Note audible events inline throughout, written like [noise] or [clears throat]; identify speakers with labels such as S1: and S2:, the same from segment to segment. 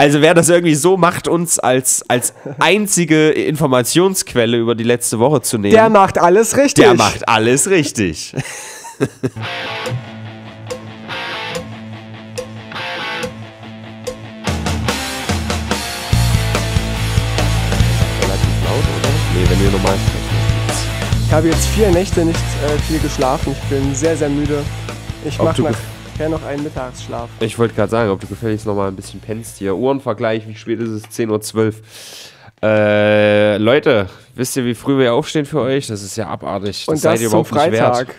S1: Also wer das irgendwie so macht, uns als, als einzige Informationsquelle über die letzte Woche zu nehmen. Der macht alles richtig. Der macht alles richtig. [laughs] wenn wir normal
S2: Ich habe jetzt vier Nächte nicht äh, viel geschlafen. Ich bin sehr, sehr müde. Ich mache nach nachher noch einen Mittagsschlaf.
S1: Ich wollte gerade sagen, ob du gefälligst noch mal ein bisschen pennst hier. Uhrenvergleich, wie spät ist es? 10.12 Uhr. Äh, Leute, wisst ihr, wie früh wir aufstehen für euch? Das ist ja abartig. Das Und das, seid ihr überhaupt zum Freitag. Nicht
S2: wert.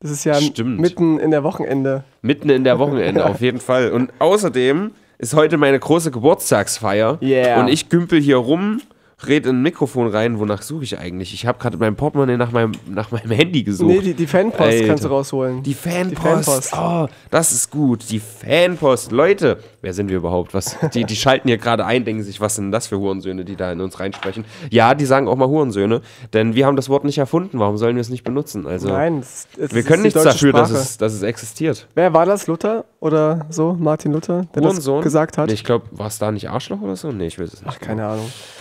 S2: Das ist ja Stimmt. mitten in der Wochenende.
S1: Mitten in der Wochenende, [laughs] auf jeden Fall. Und außerdem ist heute meine große Geburtstagsfeier. Yeah. Und ich gümpel hier rum red in ein Mikrofon rein, wonach suche ich eigentlich? Ich habe gerade mein Portemonnaie nach meinem, nach meinem Handy gesucht. Nee, die, die Fanpost Alter. kannst du
S2: rausholen. Die Fanpost. Die Fanpost. Oh,
S1: das ist gut. Die Fanpost. Leute, wer sind wir überhaupt? Was, die, die schalten hier gerade ein, denken sich, was sind das für Hurensöhne, die da in uns reinsprechen? Ja, die sagen auch mal Hurensöhne, denn wir haben das Wort nicht erfunden. Warum sollen wir es nicht benutzen? Also, Nein, es, es, wir können nichts dafür, dass es, dass es existiert.
S2: Wer war das? Luther oder so? Martin Luther, der Hurensohn? das
S1: gesagt hat? Nee, ich glaube, war es
S2: da nicht Arschloch oder so? Nee, ich weiß es nicht. Ach, genau. keine Ahnung. Ah.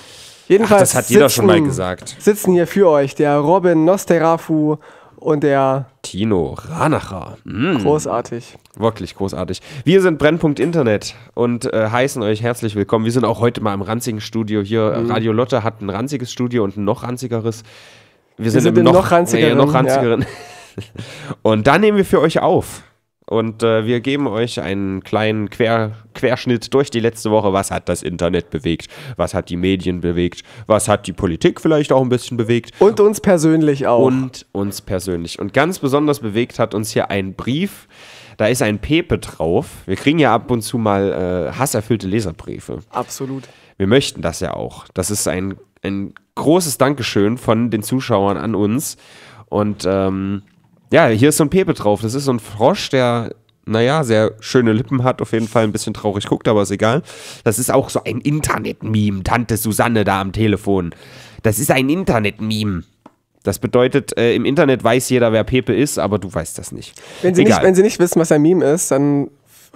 S2: Jedenfalls Ach, das hat jeder sitzen, schon mal gesagt. Sitzen hier für euch der Robin Nosterafu und der
S1: Tino Ranacher. Mm. Großartig. Wirklich großartig. Wir sind Brennpunkt Internet und äh, heißen euch herzlich willkommen. Wir sind auch heute mal im ranzigen Studio hier. Mhm. Radio Lotte hat ein ranziges Studio und ein noch ranzigeres. Wir, Wir sind, sind im noch, noch ranzigeren. Äh, noch ranzigeren. Ja. [laughs] Und da nehmen wir für euch auf. Und äh, wir geben euch einen kleinen Quer Querschnitt durch die letzte Woche. Was hat das Internet bewegt? Was hat die Medien bewegt? Was hat die Politik vielleicht auch ein bisschen bewegt? Und uns persönlich auch. Und uns persönlich. Und ganz besonders bewegt hat uns hier ein Brief. Da ist ein Pepe drauf. Wir kriegen ja ab und zu mal äh, hasserfüllte Leserbriefe. Absolut. Wir möchten das ja auch. Das ist ein, ein großes Dankeschön von den Zuschauern an uns. Und. Ähm, ja, hier ist so ein Pepe drauf. Das ist so ein Frosch, der, naja, sehr schöne Lippen hat, auf jeden Fall ein bisschen traurig guckt, aber ist egal. Das ist auch so ein Internet-Meme. Tante Susanne da am Telefon. Das ist ein Internet-Meme. Das bedeutet, äh, im Internet weiß jeder, wer Pepe ist, aber du weißt das nicht. Wenn Sie, nicht, wenn
S2: Sie nicht wissen, was ein Meme ist, dann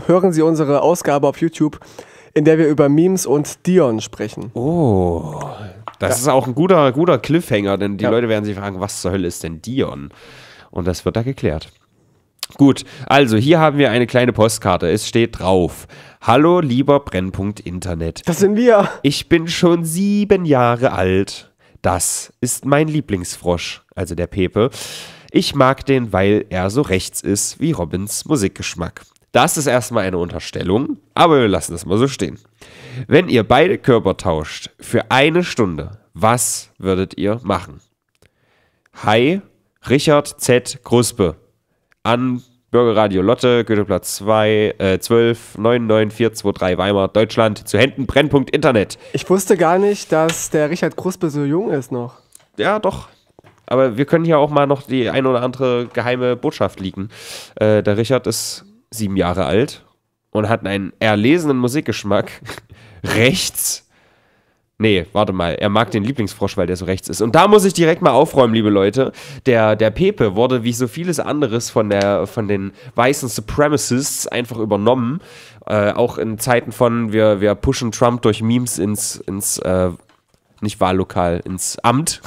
S2: hören Sie unsere Ausgabe auf YouTube, in der wir über Memes und Dion sprechen. Oh,
S1: das ja. ist auch ein guter, guter Cliffhanger, denn die ja. Leute werden sich fragen, was zur Hölle ist denn Dion? Und das wird da geklärt. Gut, also hier haben wir eine kleine Postkarte. Es steht drauf. Hallo, lieber Brennpunkt Internet. Das sind wir. Ich bin schon sieben Jahre alt. Das ist mein Lieblingsfrosch, also der Pepe. Ich mag den, weil er so rechts ist wie Robins Musikgeschmack. Das ist erstmal eine Unterstellung, aber wir lassen das mal so stehen. Wenn ihr beide Körper tauscht für eine Stunde, was würdet ihr machen? Hi, Richard Z. Kruspe an Bürgerradio Lotte, Goetheplatz 2, äh, 12 99423 Weimar, Deutschland, zu Händen Brennpunkt Internet.
S2: Ich wusste gar nicht, dass der Richard Kruspe so jung ist noch.
S1: Ja, doch. Aber wir können hier auch mal noch die ein oder andere geheime Botschaft liegen. Äh, der Richard ist sieben Jahre alt und hat einen erlesenen Musikgeschmack [laughs] rechts Nee, warte mal. Er mag den Lieblingsfrosch, weil der so rechts ist. Und da muss ich direkt mal aufräumen, liebe Leute. Der, der Pepe wurde wie so vieles anderes von, der, von den weißen Supremacists einfach übernommen. Äh, auch in Zeiten von, wir, wir pushen Trump durch Memes ins, ins äh, nicht Wahllokal, ins Amt.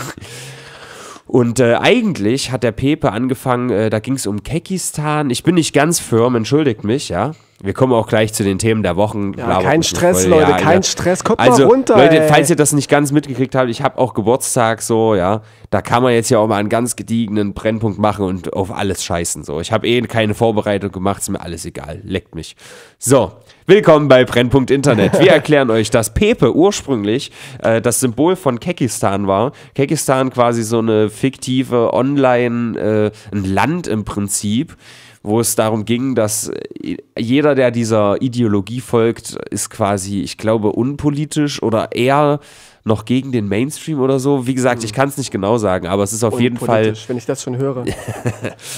S1: Und äh, eigentlich hat der Pepe angefangen, äh, da ging es um Kekistan. Ich bin nicht ganz firm, entschuldigt mich, ja. Wir kommen auch gleich zu den Themen der Wochen. Ja, kein Stress, Freude, Leute, ja, kein ja. Stress. Kommt also, mal runter. Leute, ey. falls ihr das nicht ganz mitgekriegt habt, ich habe auch Geburtstag so, ja. Da kann man jetzt ja auch mal einen ganz gediegenen Brennpunkt machen und auf alles scheißen so. Ich habe eh keine Vorbereitung gemacht, ist mir alles egal. Leckt mich. So, willkommen bei Brennpunkt Internet. Wir [laughs] erklären euch, dass Pepe ursprünglich äh, das Symbol von Kekistan war. Kekistan quasi so eine fiktive Online, äh, ein Land im Prinzip wo es darum ging, dass äh, jeder, der dieser Ideologie folgt, ist quasi, ich glaube, unpolitisch oder eher noch gegen den Mainstream oder so. Wie gesagt, hm. ich kann es nicht genau sagen, aber es ist auf jeden Fall.
S2: Wenn ich das schon höre.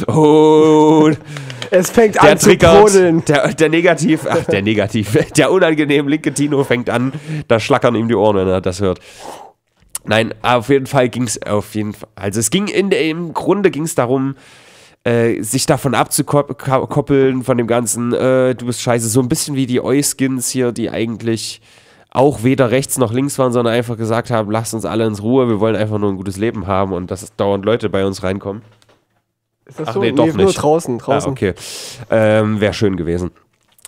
S1: oh.
S2: [laughs] es fängt der an triggert, zu brodeln.
S1: Der, der Negativ, ach, der Negativ, [laughs] der unangenehm linke Tino fängt an, da schlackern ihm die Ohren, wenn er das hört. Nein, auf jeden Fall ging es auf jeden Fall. Also es ging in, im Grunde ging es darum, äh, sich davon abzukoppeln, von dem ganzen, äh, du bist scheiße, so ein bisschen wie die Euskins hier, die eigentlich auch weder rechts noch links waren, sondern einfach gesagt haben, lasst uns alle ins Ruhe, wir wollen einfach nur ein gutes Leben haben und dass dauernd Leute bei uns reinkommen.
S2: Ist das Ach so? nee, doch nee, nicht. Nur draußen, draußen. Ah, okay.
S1: Ähm, Wäre schön gewesen.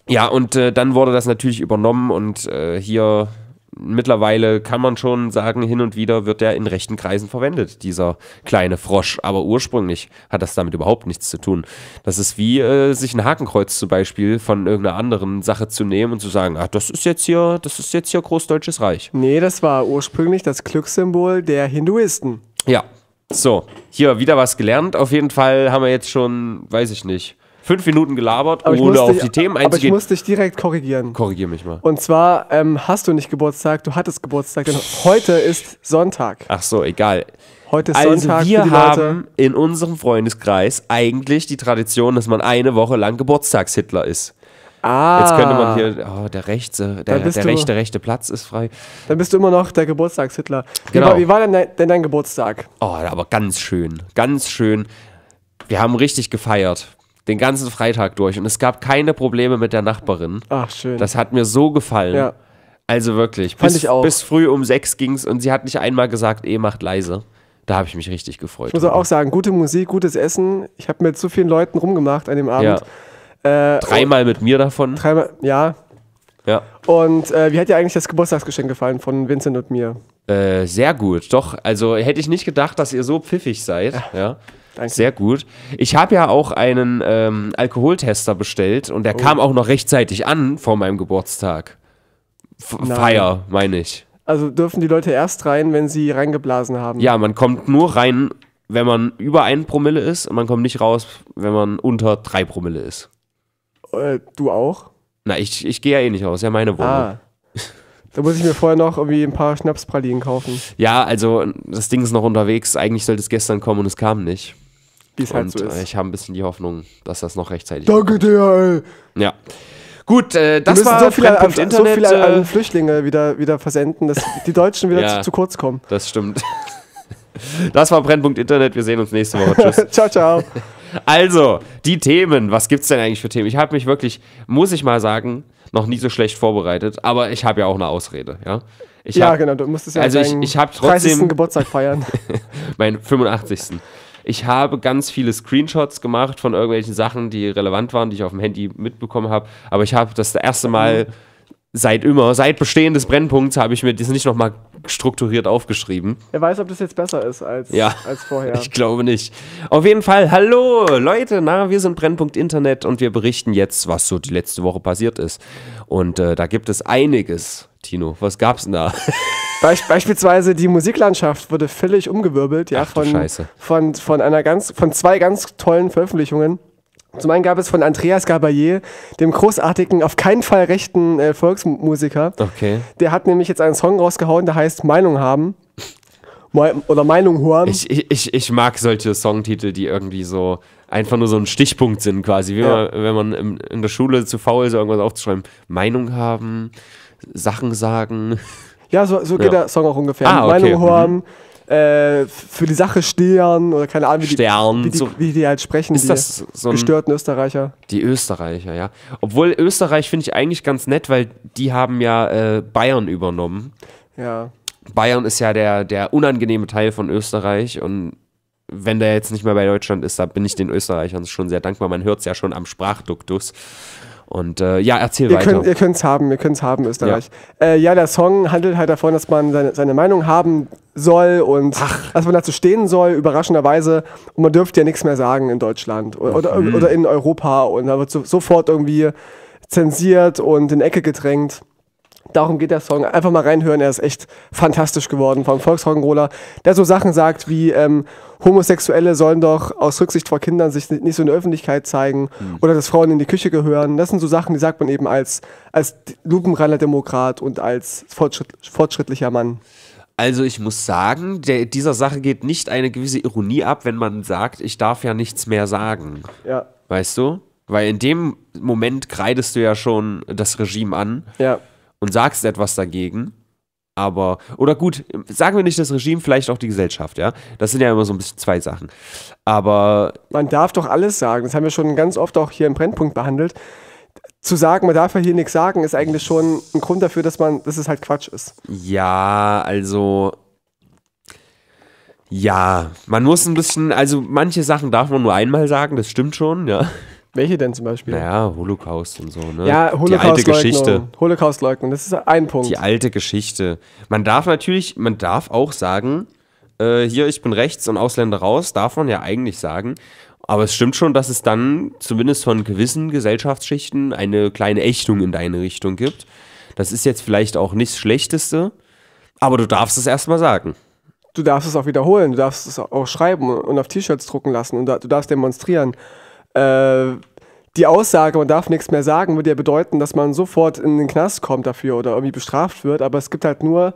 S1: Ja, und äh, dann wurde das natürlich übernommen und äh, hier mittlerweile kann man schon sagen, hin und wieder wird der in rechten Kreisen verwendet, dieser kleine Frosch. Aber ursprünglich hat das damit überhaupt nichts zu tun. Das ist wie äh, sich ein Hakenkreuz zum Beispiel von irgendeiner anderen Sache zu nehmen und zu sagen, ach, das ist jetzt hier, das ist jetzt hier Großdeutsches Reich.
S2: Nee, das war ursprünglich das Glückssymbol der Hinduisten.
S1: Ja. So, hier wieder was gelernt. Auf jeden Fall haben wir jetzt schon, weiß ich nicht, fünf
S2: Minuten gelabert, ohne auf die Themen einzugehen. Aber ich muss dich direkt korrigieren. Korrigier mich mal. Und zwar ähm, hast du nicht Geburtstag, du hattest Geburtstag, denn heute ist Sonntag. Ach so, egal.
S1: Heute ist also Sonntag. Wir haben in unserem Freundeskreis eigentlich die Tradition, dass man eine Woche lang Geburtstagshitler ist. Ah. Jetzt könnte man hier, oh, der rechte, der, der rechte,
S2: rechte Platz ist frei. Dann bist du immer noch der Geburtstagshitler. Genau. Wie war, wie war denn, dein, denn dein Geburtstag?
S1: Oh, aber ganz schön, ganz schön. Wir haben richtig gefeiert. Den ganzen Freitag durch. Und es gab keine Probleme mit der Nachbarin. Ach, schön. Das hat mir so gefallen. Ja. Also wirklich. Fand bis, ich auch. Bis früh um sechs ging's und sie hat nicht einmal gesagt, eh, macht leise. Da habe ich mich richtig gefreut. Ich muss
S2: auch sagen, gute Musik, gutes Essen. Ich habe mit so vielen Leuten rumgemacht an dem Abend. Ja. Äh, dreimal
S1: mit mir davon. Dreimal, ja. Ja.
S2: Und äh, wie hat dir eigentlich das Geburtstagsgeschenk gefallen von Vincent und mir?
S1: Äh, sehr gut, doch. Also hätte ich nicht gedacht, dass ihr so pfiffig seid. Ja. ja. Danke. Sehr gut. Ich habe ja auch einen ähm, Alkoholtester bestellt und der oh. kam auch noch rechtzeitig an vor meinem Geburtstag. F Nein. Feier, meine ich.
S2: Also dürfen die Leute erst rein, wenn sie reingeblasen haben? Ja,
S1: man kommt nur rein, wenn man über ein Promille ist und man kommt nicht raus, wenn man unter drei Promille ist.
S2: Äh, du auch?
S1: Na, ich, ich gehe ja eh nicht raus, ja meine Wohnung. Ah.
S2: Da muss ich mir vorher noch irgendwie ein paar Schnapspralinen kaufen.
S1: Ja, also das Ding ist noch unterwegs. Eigentlich sollte es gestern kommen und es kam nicht. Wie's halt so ist. Äh, ich habe ein bisschen die Hoffnung, dass das noch rechtzeitig.
S2: Danke kommt. dir. Ey. Ja. Gut, äh, das war so viele, an, äh, Internet, so viele äh, an äh, Flüchtlinge wieder, wieder versenden, dass die Deutschen wieder [laughs] ja, zu, zu kurz kommen. Das stimmt. [laughs]
S1: Das war Brennpunkt Internet. Wir sehen uns nächste Woche. Tschüss. [laughs] ciao, ciao. Also, die Themen. Was gibt es denn eigentlich für Themen? Ich habe mich wirklich, muss ich mal sagen, noch nie so schlecht vorbereitet. Aber ich habe ja auch eine Ausrede. Ja, ich ja hab, genau. Du musstest ja also ich, ich trotzdem 30. Geburtstag feiern. mein 85. Ich habe ganz viele Screenshots gemacht von irgendwelchen Sachen, die relevant waren, die ich auf dem Handy mitbekommen habe. Aber ich habe das, das erste Mal seit immer, seit Bestehen des Brennpunkts, habe ich mir das nicht nochmal strukturiert aufgeschrieben.
S2: Wer weiß, ob das jetzt besser ist als, ja, als vorher. [laughs] Ich
S1: glaube nicht. Auf jeden Fall, hallo Leute, na, wir sind Brennpunkt Internet und wir berichten jetzt, was so die letzte Woche passiert ist. Und äh, da gibt es einiges, Tino. Was gab's denn da? [laughs]
S2: Beisp beispielsweise die Musiklandschaft wurde völlig umgewirbelt, ja, Ach, von, von, von einer ganz, von zwei ganz tollen Veröffentlichungen. Zum einen gab es von Andreas Gabayé, dem großartigen, auf keinen Fall rechten äh, Volksmusiker. Okay. Der hat nämlich jetzt einen Song rausgehauen, der heißt Meinung haben. Me oder Meinung hören. Ich,
S1: ich, ich mag solche Songtitel, die irgendwie so einfach nur so ein Stichpunkt sind, quasi. Wie ja. man, wenn man in, in der Schule zu faul ist, irgendwas aufzuschreiben. Meinung haben, Sachen
S2: sagen. Ja, so, so geht ja. der Song auch ungefähr. Ah, okay. Meinung hören, mhm. äh, für die Sache stehen oder keine Ahnung, wie, Stern, die, wie, die, wie die halt sprechen, ist die das so ein, gestörten Österreicher.
S1: Die Österreicher, ja. Obwohl Österreich finde ich eigentlich ganz nett, weil die haben ja äh, Bayern übernommen. Ja. Bayern ist ja der, der unangenehme Teil von Österreich und wenn der jetzt nicht mehr bei Deutschland ist, da bin ich den Österreichern schon sehr dankbar. Man hört es ja schon am Sprachduktus. Und äh, ja, erzähl ihr weiter. Könnt, ihr
S2: könnt es haben, ihr könnt es haben, Österreich. Ja. Äh, ja. der Song handelt halt davon, dass man seine, seine Meinung haben soll und Ach. dass man dazu stehen soll, überraschenderweise. Und man dürfte ja nichts mehr sagen in Deutschland oder, oder, mhm. oder in Europa. Und da wird so, sofort irgendwie zensiert und in Ecke gedrängt. Darum geht der Song. Einfach mal reinhören, er ist echt fantastisch geworden vom Volksrock'n'Roller, der so Sachen sagt wie ähm, Homosexuelle sollen doch aus Rücksicht vor Kindern sich nicht so in der Öffentlichkeit zeigen mhm. oder dass Frauen in die Küche gehören. Das sind so Sachen, die sagt man eben als, als lupenreiner Demokrat und als fortschritt, fortschrittlicher Mann.
S1: Also ich muss sagen, der, dieser Sache geht nicht eine gewisse Ironie ab, wenn man sagt, ich darf ja nichts mehr sagen. Ja. Weißt du? Weil in dem Moment kreidest du ja schon das Regime an. Ja und sagst etwas dagegen, aber, oder gut, sagen wir nicht das Regime, vielleicht auch die Gesellschaft, ja. Das sind
S2: ja immer so ein bisschen zwei Sachen. Aber. Man darf doch alles sagen. Das haben wir schon ganz oft auch hier im Brennpunkt behandelt. Zu sagen, man darf ja hier nichts sagen, ist eigentlich schon ein Grund dafür, dass man, dass es halt Quatsch ist.
S1: Ja, also. Ja, man muss ein bisschen, also manche Sachen darf man nur einmal sagen, das stimmt schon, ja. Welche denn zum Beispiel? Naja, Holocaust und so, ne? Ja, Holocaust. Die alte Geschichte.
S2: Holocaust leugnen, das ist ein Punkt. Die
S1: alte Geschichte. Man darf natürlich, man darf auch sagen, äh, hier, ich bin rechts und Ausländer raus, darf man ja eigentlich sagen. Aber es stimmt schon, dass es dann zumindest von gewissen Gesellschaftsschichten eine kleine Ächtung in deine Richtung gibt. Das ist jetzt vielleicht auch nichts Schlechteste, aber du darfst es erstmal sagen
S2: du darfst es auch wiederholen, du darfst es auch schreiben und auf T-Shirts drucken lassen und du darfst demonstrieren äh, die Aussage, man darf nichts mehr sagen, würde ja bedeuten, dass man sofort in den Knast kommt dafür oder irgendwie bestraft wird. Aber es gibt halt nur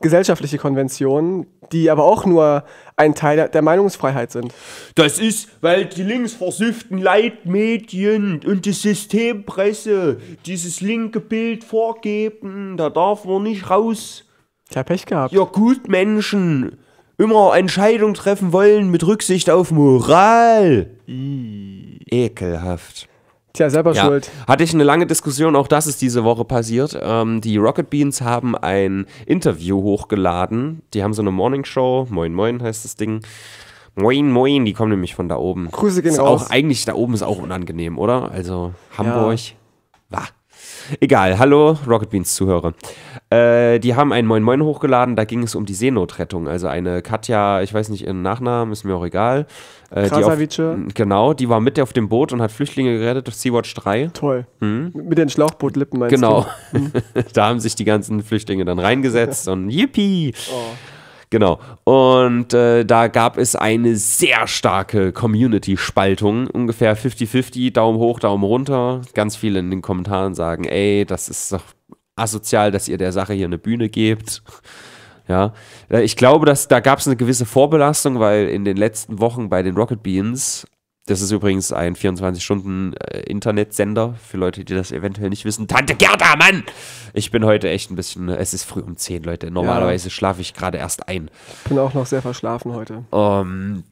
S2: gesellschaftliche Konventionen, die aber auch nur ein Teil der Meinungsfreiheit sind.
S1: Das ist, weil die linksversüften Leitmedien und die Systempresse dieses linke Bild vorgeben. Da darf man nicht raus. Ich hab Pech gehabt. Ja, gut Menschen immer Entscheidungen treffen wollen mit Rücksicht auf Moral. I Ekelhaft.
S2: Tja, selber ja. schuld.
S1: Hatte ich eine lange Diskussion, auch das ist diese Woche passiert. Ähm, die Rocket Beans haben ein Interview hochgeladen. Die haben so eine Morning Show. Moin, moin heißt das Ding. Moin, moin, die kommen nämlich von da oben. Grüße gehen ist raus. Auch, eigentlich da oben ist auch unangenehm, oder? Also Hamburg. Ja. Wah. Egal, hallo Rocket Beans Zuhörer. Äh, die haben einen Moin Moin hochgeladen, da ging es um die Seenotrettung. Also eine Katja, ich weiß nicht ihren Nachnamen, ist mir auch egal. Äh, Krasavice. genau, die war mit auf dem Boot und hat Flüchtlinge gerettet auf Sea-Watch 3. Toll. Hm?
S2: Mit den Schlauchbootlippen meinst genau. du? Genau.
S1: [laughs] Hm. da haben sich die ganzen Flüchtlinge dann reingesetzt und yippie. Oh. Genau. Und äh, da gab es eine sehr starke Community-Spaltung. Ungefähr 50-50, Daumen hoch, Daumen runter. Ganz viele in den Kommentaren sagen, ey, das ist doch asozial, dass ihr der Sache hier eine Bühne gebt. Ja, äh, ich glaube, dass da gab es eine gewisse Vorbelastung, weil in den letzten Wochen bei den Rocket Beans das ist übrigens ein 24-Stunden-Internetsender, äh, für Leute, die das eventuell nicht wissen. Tante Gerda, Mann! Ich bin heute echt ein bisschen, es ist früh um 10, Leute. Normalerweise ja. schlafe ich gerade erst ein.
S2: Ich bin auch noch sehr verschlafen heute.
S1: Ähm, um,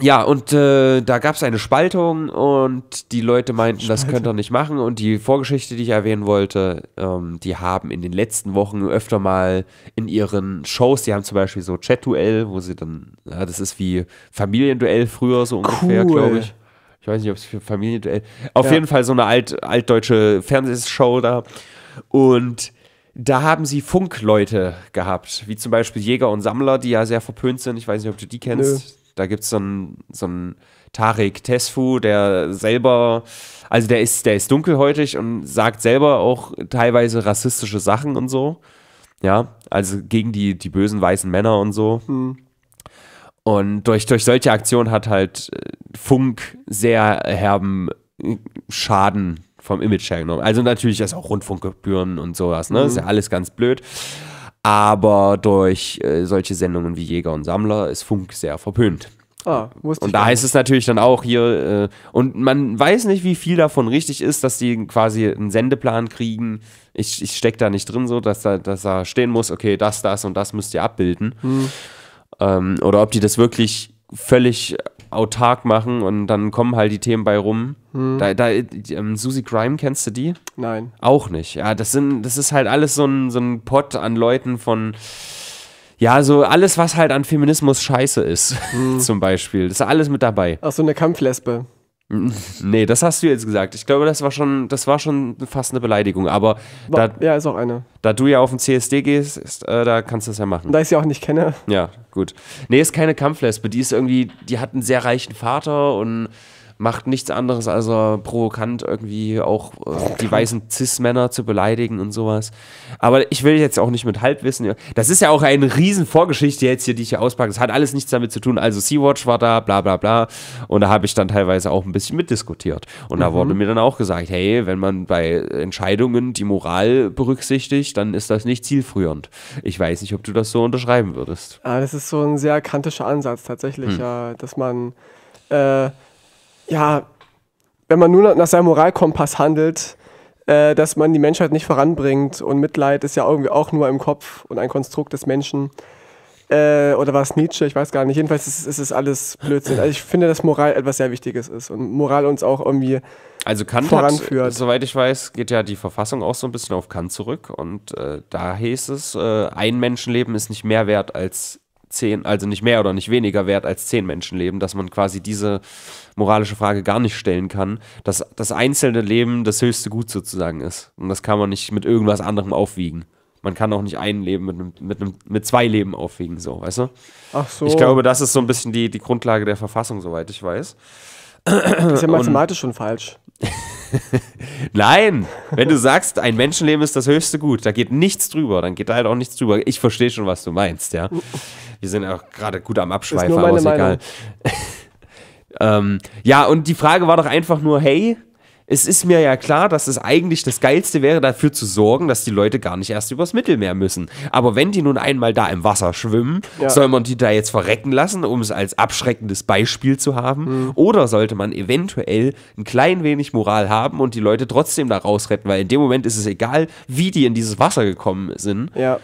S1: ja, und äh, da gab es eine Spaltung und die Leute meinten, Spaltung. das könnt ihr nicht machen. Und die Vorgeschichte, die ich erwähnen wollte, ähm, die haben in den letzten Wochen öfter mal in ihren Shows, die haben zum Beispiel so Chat-Duell, wo sie dann, ja, das ist wie Familienduell früher so ungefähr, cool. glaube ich. Ich weiß nicht, ob es für Familienduell. Auf ja. jeden Fall so eine alt, altdeutsche Fernsehshow da. Und da haben sie Funkleute gehabt, wie zum Beispiel Jäger und Sammler, die ja sehr verpönt sind. Ich weiß nicht, ob du die kennst. Nö da gibt es so einen, so einen Tarek Tesfu, der selber, also der ist, der ist dunkelhäutig und sagt selber auch teilweise rassistische Sachen und so. Ja, also gegen die, die bösen weißen Männer und so. Mhm. Und durch, durch solche Aktionen hat halt äh, Funk sehr herben äh, Schaden vom Image her genommen. Also natürlich ist auch Rundfunkgebühren und sowas, ne? Mhm. Ist hm. ja alles ganz blöd. Aber durch äh, solche Sendungen wie Jäger und Sammler ist Funk sehr verpönt. Ah, wusste und da heißt es natürlich dann auch hier, äh, und man weiß nicht, wie viel davon richtig ist, dass die quasi einen Sendeplan kriegen. Ich, ich stecke da nicht drin, so dass da, dass da stehen muss, okay, das, das und das müsst ihr abbilden. Hm. Ähm, oder ob die das wirklich völlig autark machen und dann kommen halt die Themen bei rum. Hm. Da, da, ähm, Susie Grime, kennst du die? Nein. Auch nicht. Ja, das, sind, das ist halt alles so ein, so ein Pot an Leuten von. Ja, so alles, was halt an Feminismus scheiße ist, hm. [laughs] zum Beispiel. Das ist alles mit dabei.
S2: Ach, so eine Kampflesbe.
S1: [laughs] Nee, das hast du jetzt gesagt. Ich glaube, das war schon, das war schon fast eine Beleidigung. Aber da, ja, ist auch eine. Da du ja auf den CSD gehst, ist, äh, da kannst du es ja machen.
S2: Da ich sie auch nicht kenne.
S1: Ja, gut. Nee, ist keine Kampflesbe. Die ist irgendwie, die hat einen sehr reichen Vater und macht nichts anderes, als provokant irgendwie auch äh, die weißen Cis-Männer zu beleidigen und sowas. Aber ich will jetzt auch nicht mit Halbwissen. Das ist ja auch eine riesen Vorgeschichte jetzt hier, die ich hier auspacke. Das hat alles nichts damit zu tun. Also Sea-Watch war da, bla bla bla. Und da habe ich dann teilweise auch ein bisschen mitdiskutiert. Und da mhm. wurde mir dann auch gesagt, hey, wenn man bei Entscheidungen die Moral berücksichtigt, dann ist das nicht zielführend. Ich weiß nicht, ob du das so unterschreiben würdest.
S2: Ah, das ist so ein sehr kantischer Ansatz tatsächlich, hm. ja, dass man äh, ja, wenn man nur nach seinem Moralkompass handelt, äh, dass man die Menschheit nicht voranbringt und Mitleid ist ja irgendwie auch nur im Kopf und ein Konstrukt des Menschen. Äh, oder war es Nietzsche? Ich weiß gar nicht. Jedenfalls ist, ist es alles Blödsinn. Also ich finde, dass Moral etwas sehr Wichtiges ist und Moral uns auch irgendwie also Kant voranführt. Hat,
S1: soweit ich weiß, geht ja die Verfassung auch so ein bisschen auf Kant zurück und äh, da hieß es, äh, ein Menschenleben ist nicht mehr wert als zehn, also nicht mehr oder nicht weniger wert als zehn Menschenleben, dass man quasi diese moralische Frage gar nicht stellen kann, dass das einzelne Leben das höchste Gut sozusagen ist. Und das kann man nicht mit irgendwas anderem aufwiegen. Man kann auch nicht ein Leben mit, mit, einem, mit zwei Leben aufwiegen, so, weißt du? Ach so. Ich glaube, das ist so ein bisschen die, die Grundlage der Verfassung, soweit ich weiß. Das ist ja mathematisch schon falsch. [laughs] Nein, wenn du sagst, ein Menschenleben ist das höchste Gut, da geht nichts drüber, dann geht da halt auch nichts drüber. Ich verstehe schon, was du meinst, ja. Wir sind auch gerade gut am Abschweifen, aber ist egal. [laughs] ähm, ja, und die Frage war doch einfach nur, hey, es ist mir ja klar, dass es eigentlich das Geilste wäre, dafür zu sorgen, dass die Leute gar nicht erst übers Mittelmeer müssen. Aber wenn die nun einmal da im Wasser schwimmen, ja. soll man die da jetzt verrecken lassen, um es als abschreckendes Beispiel zu haben? Mhm. Oder sollte man eventuell ein klein wenig Moral haben und die Leute trotzdem da rausretten? Weil in dem Moment ist es egal, wie die in dieses Wasser gekommen sind. Ja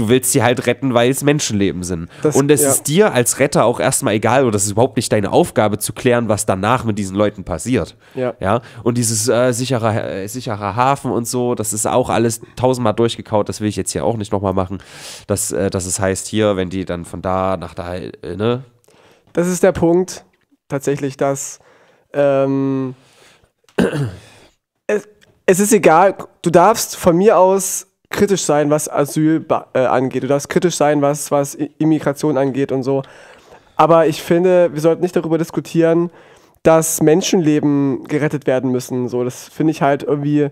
S1: du willst sie halt retten, weil es Menschenleben sind. Das, und es ja. ist dir als Retter auch erstmal egal oder es ist überhaupt nicht deine Aufgabe zu klären, was danach mit diesen Leuten passiert. Ja. ja? Und dieses äh, sichere, äh, sichere Hafen und so, das ist auch alles tausendmal durchgekaut, das will ich jetzt hier auch nicht nochmal machen, dass, äh, dass es heißt, hier, wenn die dann von da nach da, äh, ne?
S2: Das ist der Punkt, tatsächlich, dass ähm, [clears throat] es, es ist egal, du darfst von mir aus kritisch sein, was Asyl äh, angeht. Du darfst kritisch sein, was, was Immigration angeht und so. Aber ich finde, wir sollten nicht darüber diskutieren, dass Menschenleben gerettet werden müssen. So, das finde ich halt irgendwie.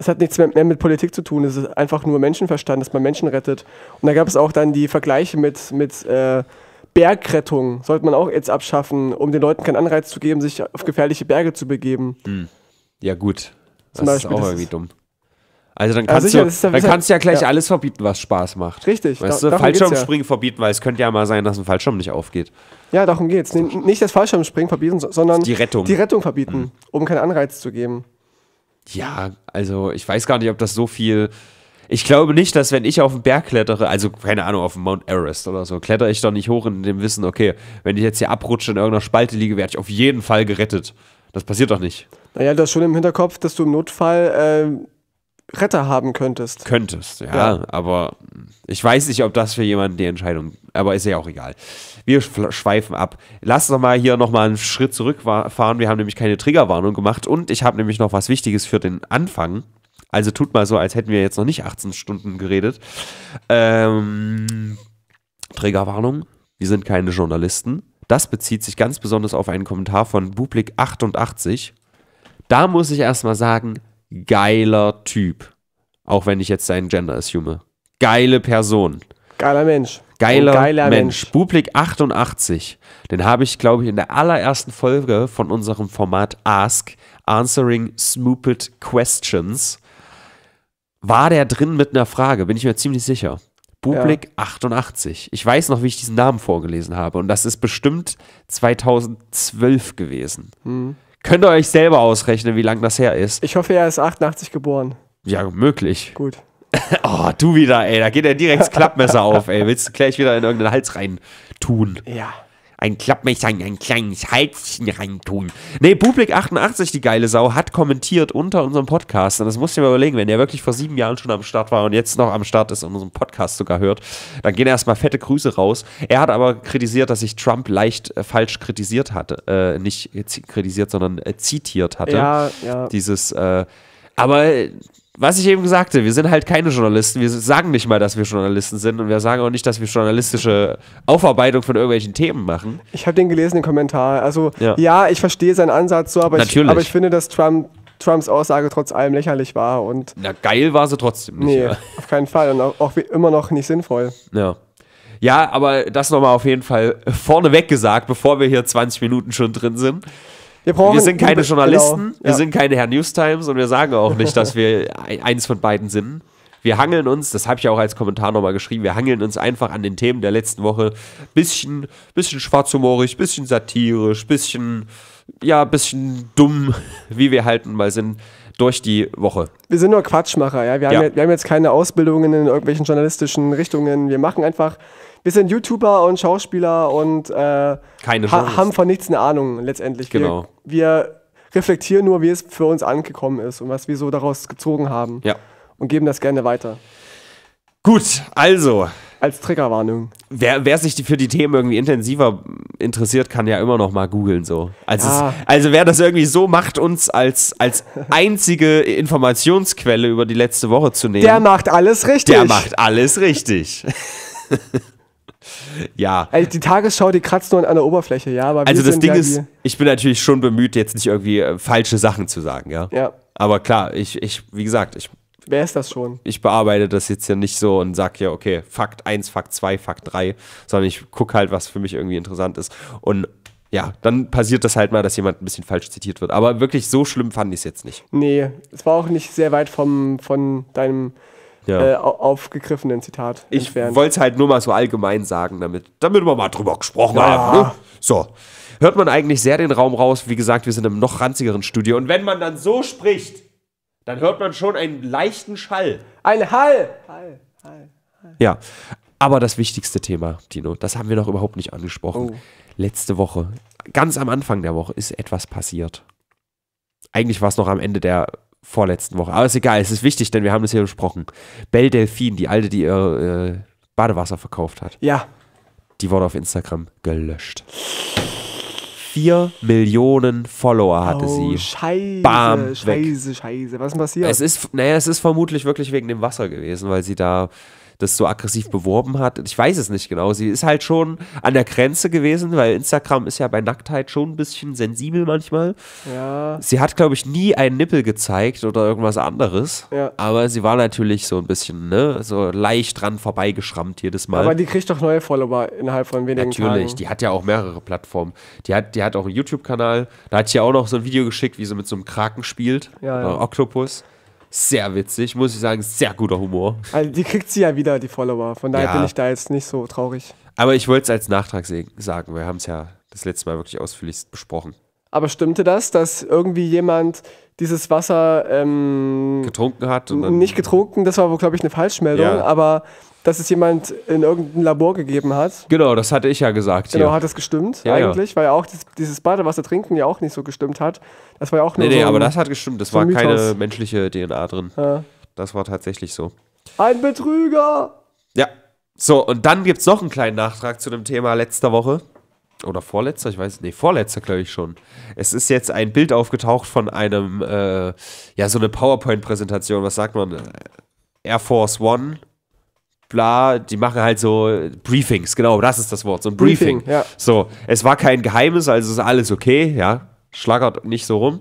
S2: Es hat nichts mehr mit Politik zu tun, es ist einfach nur Menschenverstand, dass man Menschen rettet. Und da gab es auch dann die Vergleiche mit, mit äh, Bergrettung, sollte man auch jetzt abschaffen, um den Leuten keinen Anreiz zu geben, sich auf gefährliche Berge zu begeben. Hm.
S1: Ja, gut. Das Zum Beispiel, ist auch irgendwie dumm. Also dann kannst ja, sicher, du, dann, kannst du ja gleich ja. alles
S2: verbieten, was Spaß macht. Richtig. Weißt da, du, Fallschirmspringen
S1: ja. verbieten, weil es könnte ja mal sein, dass ein Fallschirm nicht aufgeht.
S2: Ja, darum geht's. Nee, nicht das Fallschirmspringen verbieten, sondern die Rettung, die Rettung verbieten, mhm. um keinen Anreiz zu geben. Ja,
S1: also ich weiß gar nicht, ob das so viel. Ich glaube nicht, dass wenn ich auf den Berg klettere, also keine Ahnung, auf den Mount Everest oder so, klettere ich doch nicht hoch in dem Wissen, okay, wenn ich jetzt hier abrutsche in irgendeiner Spalte liege, werde ich auf jeden Fall gerettet. Das passiert doch nicht.
S2: Naja, du hast schon im Hinterkopf, dass du im Notfall äh, Retter haben könntest. Könntest, ja, ja,
S1: Aber ich weiß nicht, ob das für jemanden die Entscheidung. Aber ist ja auch egal. Wir schweifen ab. Lass doch mal hier nochmal einen Schritt zurückfahren. Wir haben nämlich keine Triggerwarnung gemacht und ich habe nämlich noch was Wichtiges für den Anfang. Also tut mal so, als hätten wir jetzt noch nicht 18 Stunden geredet. Ähm, Triggerwarnung. Wir sind keine Journalisten. Das bezieht sich ganz besonders auf einen Kommentar von Bublik88. Da muss ich erstmal sagen, geiler Typ. Auch wenn ich jetzt seinen Gender assume. Geile Person.
S2: Geiler Mensch. Geiler, geiler Mensch. Mensch.
S1: Bublik 88. Den habe ich, glaube ich, in der allerersten Folge von unserem Format Ask, Answering Smooped Questions, war der drin mit einer Frage, bin ich mir ziemlich sicher. Bublik ja. 88. Ich weiß noch, wie ich diesen Namen vorgelesen habe. Und das ist bestimmt 2012 gewesen. Hm. Könnt ihr euch selber ausrechnen, wie lang das her ist. Ich hoffe, er ist 88 geboren. Ja, möglich. Gut. [laughs] oh, du wieder, ey. Da geht er direkt das Klappmesser auf, ey. Willst du gleich wieder in irgendeinen Hals rein tun? Ja ein Klappmesser in ein kleines Halschen reintun. Nee, Publik88, die geile Sau, hat kommentiert unter unserem Podcast. Und das musst du dir mal überlegen, wenn der wirklich vor sieben Jahren schon am Start war und jetzt noch am Start ist und unseren Podcast sogar hört, dann gehen erstmal fette Grüße raus. Er hat aber kritisiert, dass ich Trump leicht äh, falsch kritisiert hatte. Äh, nicht äh, kritisiert, sondern äh, zitiert hatte. Ja, ja. Dieses, äh, aber äh, was ich eben sagte, wir sind halt keine Journalisten. Wir sagen nicht mal, dass wir Journalisten sind und wir sagen auch nicht, dass wir journalistische Aufarbeitung von irgendwelchen Themen
S2: machen. Ich habe den gelesen, den Kommentar. Also ja, ja ich verstehe seinen Ansatz so, aber ich, aber ich, finde, dass Trump, Trumps Aussage trotz allem lächerlich war. Und Na,
S1: geil war sie trotzdem nicht. Nee, ja.
S2: auf keinen Fall und auch, auch immer noch nicht sinnvoll.
S1: Ja. Ja, aber das nochmal auf jeden Fall vorneweg gesagt, bevor wir hier 20 Minuten schon drin sind.
S2: Wir, brauchen wir sind keine Journalisten, genau. wir sind
S1: keine Herr Newstimes und wir sagen auch nicht, dass wir eins von beiden sind. Wir hangeln uns, das habe ich ja auch als Kommentar nochmal geschrieben, wir hangeln uns einfach an den Themen der letzten Woche. Bisschen, bisschen schwarzhumorig, bisschen satirisch, bisschen, ja, bisschen dumm, wie wir halt mal sind durch die Woche.
S2: Wir sind nur Quatschmacher, ja. Wir, ja. Haben, wir haben jetzt keine Ausbildungen in irgendwelchen journalistischen Richtungen. Wir machen einfach wir sind YouTuber und Schauspieler und äh, ha haben von nichts eine Ahnung letztendlich. Genau. Wir, wir reflektieren nur, wie es für uns angekommen ist und was wir so daraus gezogen haben. Ja. Und geben das gerne weiter.
S1: Gut, also. Als Triggerwarnung. Wer, wer sich für die Themen irgendwie intensiver interessiert, kann ja immer noch mal googeln so. Also, ah. es, also wer das irgendwie so macht, uns als, als einzige Informationsquelle über die letzte Woche zu nehmen. Der macht
S2: alles richtig. Der macht
S1: alles richtig. [laughs] ja. Also
S2: die Tagesschau, die kratzt nur an der Oberfläche, ja. Aber also das Ding ist,
S1: ich bin natürlich schon bemüht, jetzt nicht irgendwie äh, falsche Sachen zu sagen, ja. Ja. Aber klar, ich, ich wie gesagt, ich.
S2: Wer ist das schon?
S1: Ich bearbeite das jetzt ja nicht so und sage ja, okay, Fakt 1, Fakt 2, Fakt 3, sondern ich gucke halt, was für mich irgendwie interessant ist. Und ja, dann passiert das halt mal, dass jemand ein bisschen falsch zitiert wird. Aber wirklich so schlimm fand ich es jetzt nicht.
S2: Nee, es war auch nicht sehr weit vom, von deinem ja. äh, aufgegriffenen Zitat ich wollte
S1: es halt nur mal so allgemein sagen, damit, damit wir mal drüber gesprochen ja. haben. Ne? So. Hört man eigentlich sehr den Raum raus. Wie gesagt, wir sind im noch ranzigeren Studio. Und wenn man dann so spricht, dann hört man schon einen leichten Schall.
S2: Ein Hall! Hall, Hall, Hall.
S1: Ja. Aber das wichtigste Thema, Dino, das haben wir noch überhaupt nicht angesprochen. Oh. Letzte Woche, ganz am Anfang der Woche, ist etwas passiert. Eigentlich war es noch am Ende der vorletzten Woche. Aber ist egal, es ist wichtig, denn wir haben es hier besprochen. Belle Delphine, die alte, die ihr äh, Badewasser verkauft hat. Ja. Die wurde auf Instagram gelöscht. Vier Millionen Follower hatte oh, sie. Scheiße, Bam, scheiße,
S2: weg. scheiße. Was ist passiert? Es
S1: ist, naja, es ist vermutlich wirklich wegen dem Wasser gewesen, weil sie da das so aggressiv beworben hat. Ich weiß es nicht genau. Sie ist halt schon an der Grenze gewesen, weil Instagram ist ja bei Nacktheit schon ein bisschen sensibel manchmal. Ja. Sie hat, glaube ich, nie einen Nippel gezeigt oder irgendwas anderes. Ja. Aber sie war natürlich so ein bisschen, ne, so leicht dran vorbeigeschrammt jedes Mal. Aber die
S2: kriegt doch neue Follower innerhalb von wenigen natürlich. Tagen. Natürlich, die
S1: hat ja auch mehrere Plattformen. Die hat, die hat auch einen YouTube-Kanal. Da hat sie auch noch so ein Video geschickt, wie sie mit so einem Kraken spielt. Ja, ja. Äh, Oktopus sehr witzig, muss ich sagen, sehr guter Humor.
S2: Also die kriegt sie ja wieder, die Follower. Von daher ja. bin ich da jetzt nicht so traurig.
S1: Aber ich wollte es als Nachtrag sagen, wir haben es ja das letzte Mal wirklich ausführlichst besprochen.
S2: Aber stimmte das, dass irgendwie jemand dieses Wasser ähm, getrunken hat? Und nicht getrunken, das war wohl, glaube ich, eine Falschmeldung, ja. aber dass es jemand in irgendein Labor gegeben hat.
S1: Genau, das hatte ich ja gesagt. Genau, hier. hat das gestimmt ja, eigentlich,
S2: ja. weil auch das, dieses Badewasser trinken ja auch nicht so gestimmt hat. Das war ja auch nur Nee, nee, so aber das hat gestimmt. Das so war keine
S1: menschliche DNA drin. Ja. Das war tatsächlich so.
S2: Ein Betrüger!
S1: Ja. So, und dann gibt es noch einen kleinen Nachtrag zu dem Thema letzter Woche. Oder vorletzter, ich weiß nicht. Nee, vorletzter, glaube ich schon. Es ist jetzt ein Bild aufgetaucht von einem, äh, ja, so eine PowerPoint-Präsentation. Was sagt man? Air Force One bla, die machen halt so Briefings, genau, das ist das Wort, so ein Briefing. Briefing ja. So, es war kein Geheimnis, also ist alles okay, ja, schlagert nicht so rum.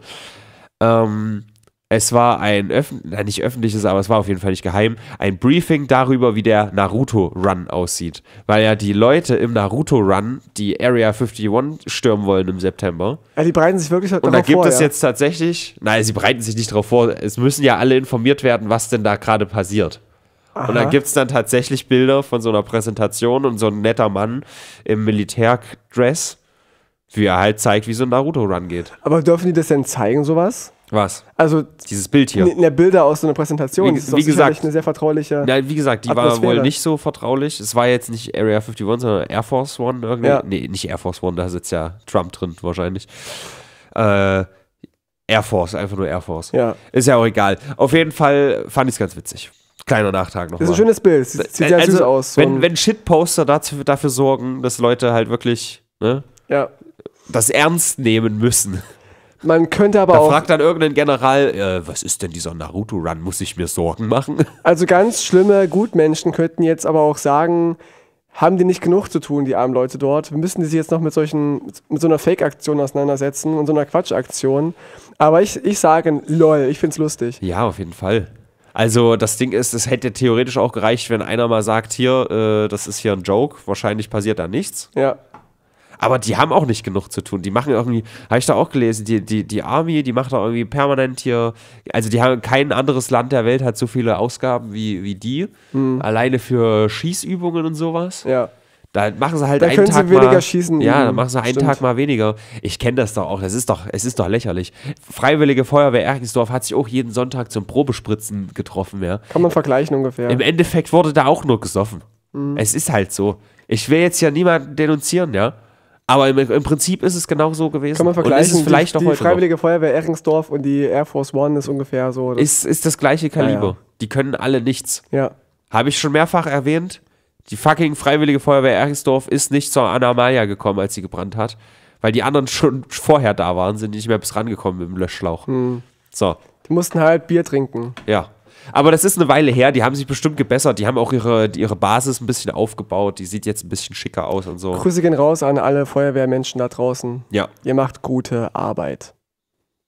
S1: Ähm, es war ein öffentlich, nicht öffentliches, aber es war auf jeden Fall nicht geheim, ein Briefing darüber, wie der Naruto-Run aussieht. Weil ja die Leute im Naruto-Run die Area 51 stürmen wollen im September.
S2: Ja, die bereiten sich wirklich halt darauf vor. Und da gibt vor, es ja. jetzt
S1: tatsächlich, nein, sie bereiten sich nicht darauf vor, es müssen ja alle informiert werden, was denn da gerade passiert. Aha. Und dann gibt es dann tatsächlich Bilder von so einer Präsentation und so ein netter Mann im Militärdress, wie er halt zeigt, wie so ein Naruto-Run geht.
S2: Aber dürfen die das denn zeigen, sowas? Was? Also dieses Bild hier. Ne, Bilder aus so einer Präsentation. Wie, das ist wie gesagt, eine sehr vertrauliche. Ja, wie gesagt, die Atmosphäre. war wohl nicht
S1: so vertraulich. Es war jetzt nicht Area 51, sondern Air Force One irgendwie. Ja. Nee, nicht Air Force One, da sitzt ja Trump drin wahrscheinlich. Äh, Air Force, einfach nur Air Force. Ja. Ist ja auch egal. Auf jeden Fall fand ich es ganz witzig. Kleiner Nachtrag nochmal. Das ist ein schönes
S2: Bild. Sieht, sieht sehr also, süß aus. So wenn,
S1: wenn Shitposter dazu, dafür sorgen, dass Leute halt wirklich ne, ja. das ernst nehmen müssen.
S2: Man könnte aber da auch. Da fragt dann irgendein
S1: General, äh, was ist denn dieser Naruto-Run? Muss ich mir Sorgen machen?
S2: Also ganz schlimme Gutmenschen könnten jetzt aber auch sagen, haben die nicht genug zu tun, die armen Leute dort? Müssen die sich jetzt noch mit solchen, mit so einer Fake-Aktion auseinandersetzen und so einer Quatsch-Aktion? Aber ich, ich sage, lol, ich find's lustig.
S1: Ja, auf jeden Fall. Also das Ding ist, es hätte theoretisch auch gereicht, wenn einer mal sagt, hier, äh, das ist hier ein Joke, wahrscheinlich passiert da nichts. Ja. Aber die haben auch nicht genug zu tun. Die machen irgendwie, habe ich da auch gelesen, die, die, die Army, die macht da irgendwie permanent hier, also die haben kein anderes Land der Welt hat so viele Ausgaben wie, wie die. Mhm. Alleine für Schießübungen und sowas. Ja. Da machen sie halt da einen können Tag sie weniger mal, schießen. Ja, dann mhm, machen sie einen Stimmt. Tag mal weniger. Ich kenne das doch auch. Das ist doch, es ist doch lächerlich. Freiwillige Feuerwehr Erkensdorf hat sich auch jeden Sonntag zum Probespritzen getroffen, ja.
S2: Kann man vergleichen ungefähr. Im
S1: Endeffekt wurde da auch nur gesoffen. Mhm. Es ist halt so. Ich will jetzt ja niemanden denunzieren, ja. Aber im, im, Prinzip ist es genau so gewesen. Kann man vergleichen. Und ist vielleicht die, noch die Freiwillige
S2: noch. Feuerwehr Erringsdorf und die Air Force One ist ungefähr so. Ist, ist das gleiche ah, Kaliber. Ja, ja.
S1: Die können alle nichts. Ja. Habe ich schon mehrfach erwähnt. Die fucking Freiwillige Feuerwehr Erkensdorf ist nicht zur Anamalia gekommen, als sie gebrannt hat. Weil die anderen schon vorher da waren, sind nicht mehr bis rangekommen mit dem Löschschlauch. Hm. So.
S2: Die mussten halt Bier trinken.
S1: Ja. Aber das ist eine Weile her, die haben sich bestimmt gebessert. Die haben auch ihre, ihre Basis ein bisschen aufgebaut. Die sieht jetzt ein bisschen schicker aus und so. Grüße
S2: gehen raus an alle Feuerwehrmenschen da draußen. Ja. Ihr macht gute Arbeit.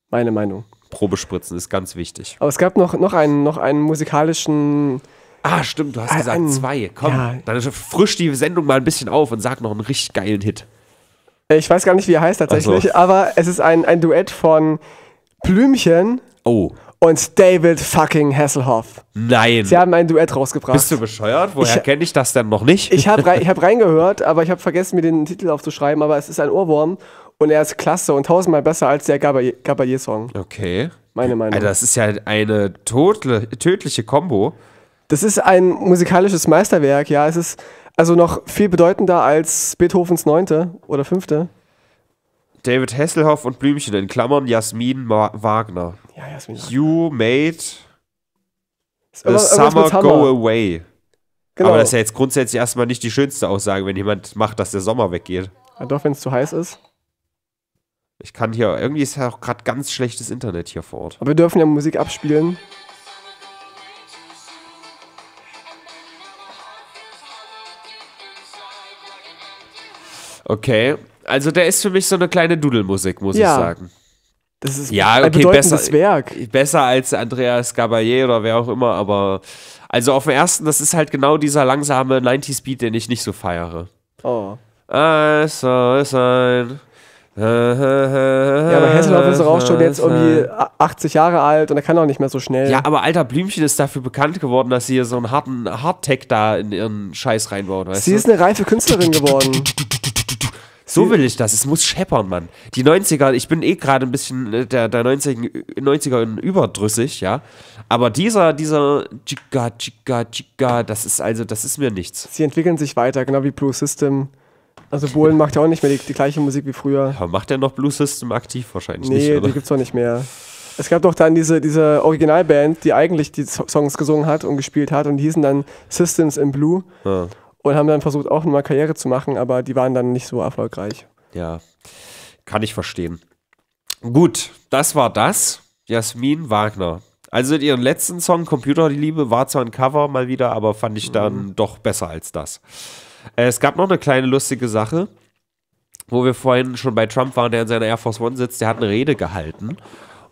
S2: Meine Meinung.
S1: Probespritzen ist ganz wichtig.
S2: Aber es gab noch, noch, einen, noch einen musikalischen Ah, stimmt, du hast gesagt zwei. Komm, ja.
S1: dann frisch die Sendung mal ein bisschen auf und sag noch einen richtig geilen Hit.
S2: Äh, ich weiß gar nicht, wie er heißt tatsächlich, so. Also. aber es ist ein, ein Duett von Blümchen oh. und David fucking Hasselhoff. Nein. Sie haben ein Duett rausgebracht. Bist du bescheuert? Woher kenne ich das denn noch nicht? Ich habe rei [laughs] hab reingehört, aber ich habe vergessen, mir den Titel aufzuschreiben, aber es ist ein Ohrwurm und er ist klasse und tausendmal besser als der Gabalier-Song. Okay. Meine Meinung. Alter, das ist ja eine tödliche Combo. Das ist ein musikalisches Meisterwerk, ja. Es ist also noch viel bedeutender als Beethovens Neunte oder Fünfte.
S1: David Hesselhoff und Blümchen in Klammern Jasmin Ma Wagner. Ja, Jasmin. You made
S2: the summer go
S1: away. Genau. Aber das ist ja jetzt grundsätzlich erstmal nicht die schönste Aussage, wenn jemand macht, dass der Sommer weggeht.
S2: Ja, doch, wenn es zu heiß ist.
S1: Ich kann hier, irgendwie ist ja auch gerade ganz schlechtes Internet hier vor Ort.
S2: Aber wir dürfen ja Musik abspielen.
S1: Okay, also der ist für mich so eine kleine Dudelmusik, muss ja. ich sagen.
S2: Das ist ja, ein okay, bedeutendes besser, Werk.
S1: Besser als Andreas Gabaye oder wer auch immer, aber also auf dem ersten, das ist halt genau dieser langsame 90-Speed, den ich nicht so feiere. Oh. I saw a sign. Ja, aber Hasselhoff ist doch auch schon jetzt irgendwie
S2: 80 Jahre alt und er kann auch nicht mehr so schnell. Ja,
S1: aber alter Blümchen ist dafür bekannt geworden, dass sie hier so einen harten Hardtech da in ihren Scheiß reinbaut, weißt sie du? Sie ist
S2: eine reife Künstlerin geworden.
S1: So will ich das. Es muss scheppern, Mann. Die 90er, ich bin eh gerade ein bisschen äh, der, der 90er, überdrüssig, ja. Aber dieser, dieser Chica, Chica, Chica, das ist also, das ist mir nichts.
S2: Sie entwickeln sich weiter, genau wie Blue System. Also Bohlen macht ja auch nicht mehr die, die gleiche Musik wie früher.
S1: Ja, macht er noch Blue System aktiv wahrscheinlich nee, nicht, oder? die gibt's
S2: auch nicht mehr. Es gab doch dann diese, diese Originalband, die eigentlich die Songs gesungen hat und gespielt hat und die hießen dann Systems in Blue. Ja und haben dann versucht, auch nochmal Karriere zu machen, aber die waren dann nicht so erfolgreich.
S1: Ja, kann ich verstehen. Gut, das war das. Jasmin Wagner. Also ihren letzten Song, Computer die Liebe, war zwar ein Cover mal wieder, aber fand ich dann mhm. doch besser als das. Äh, es gab noch eine kleine lustige Sache, wo wir vorhin schon bei Trump waren, der in seiner Air Force One sitzt, der hat eine Rede gehalten.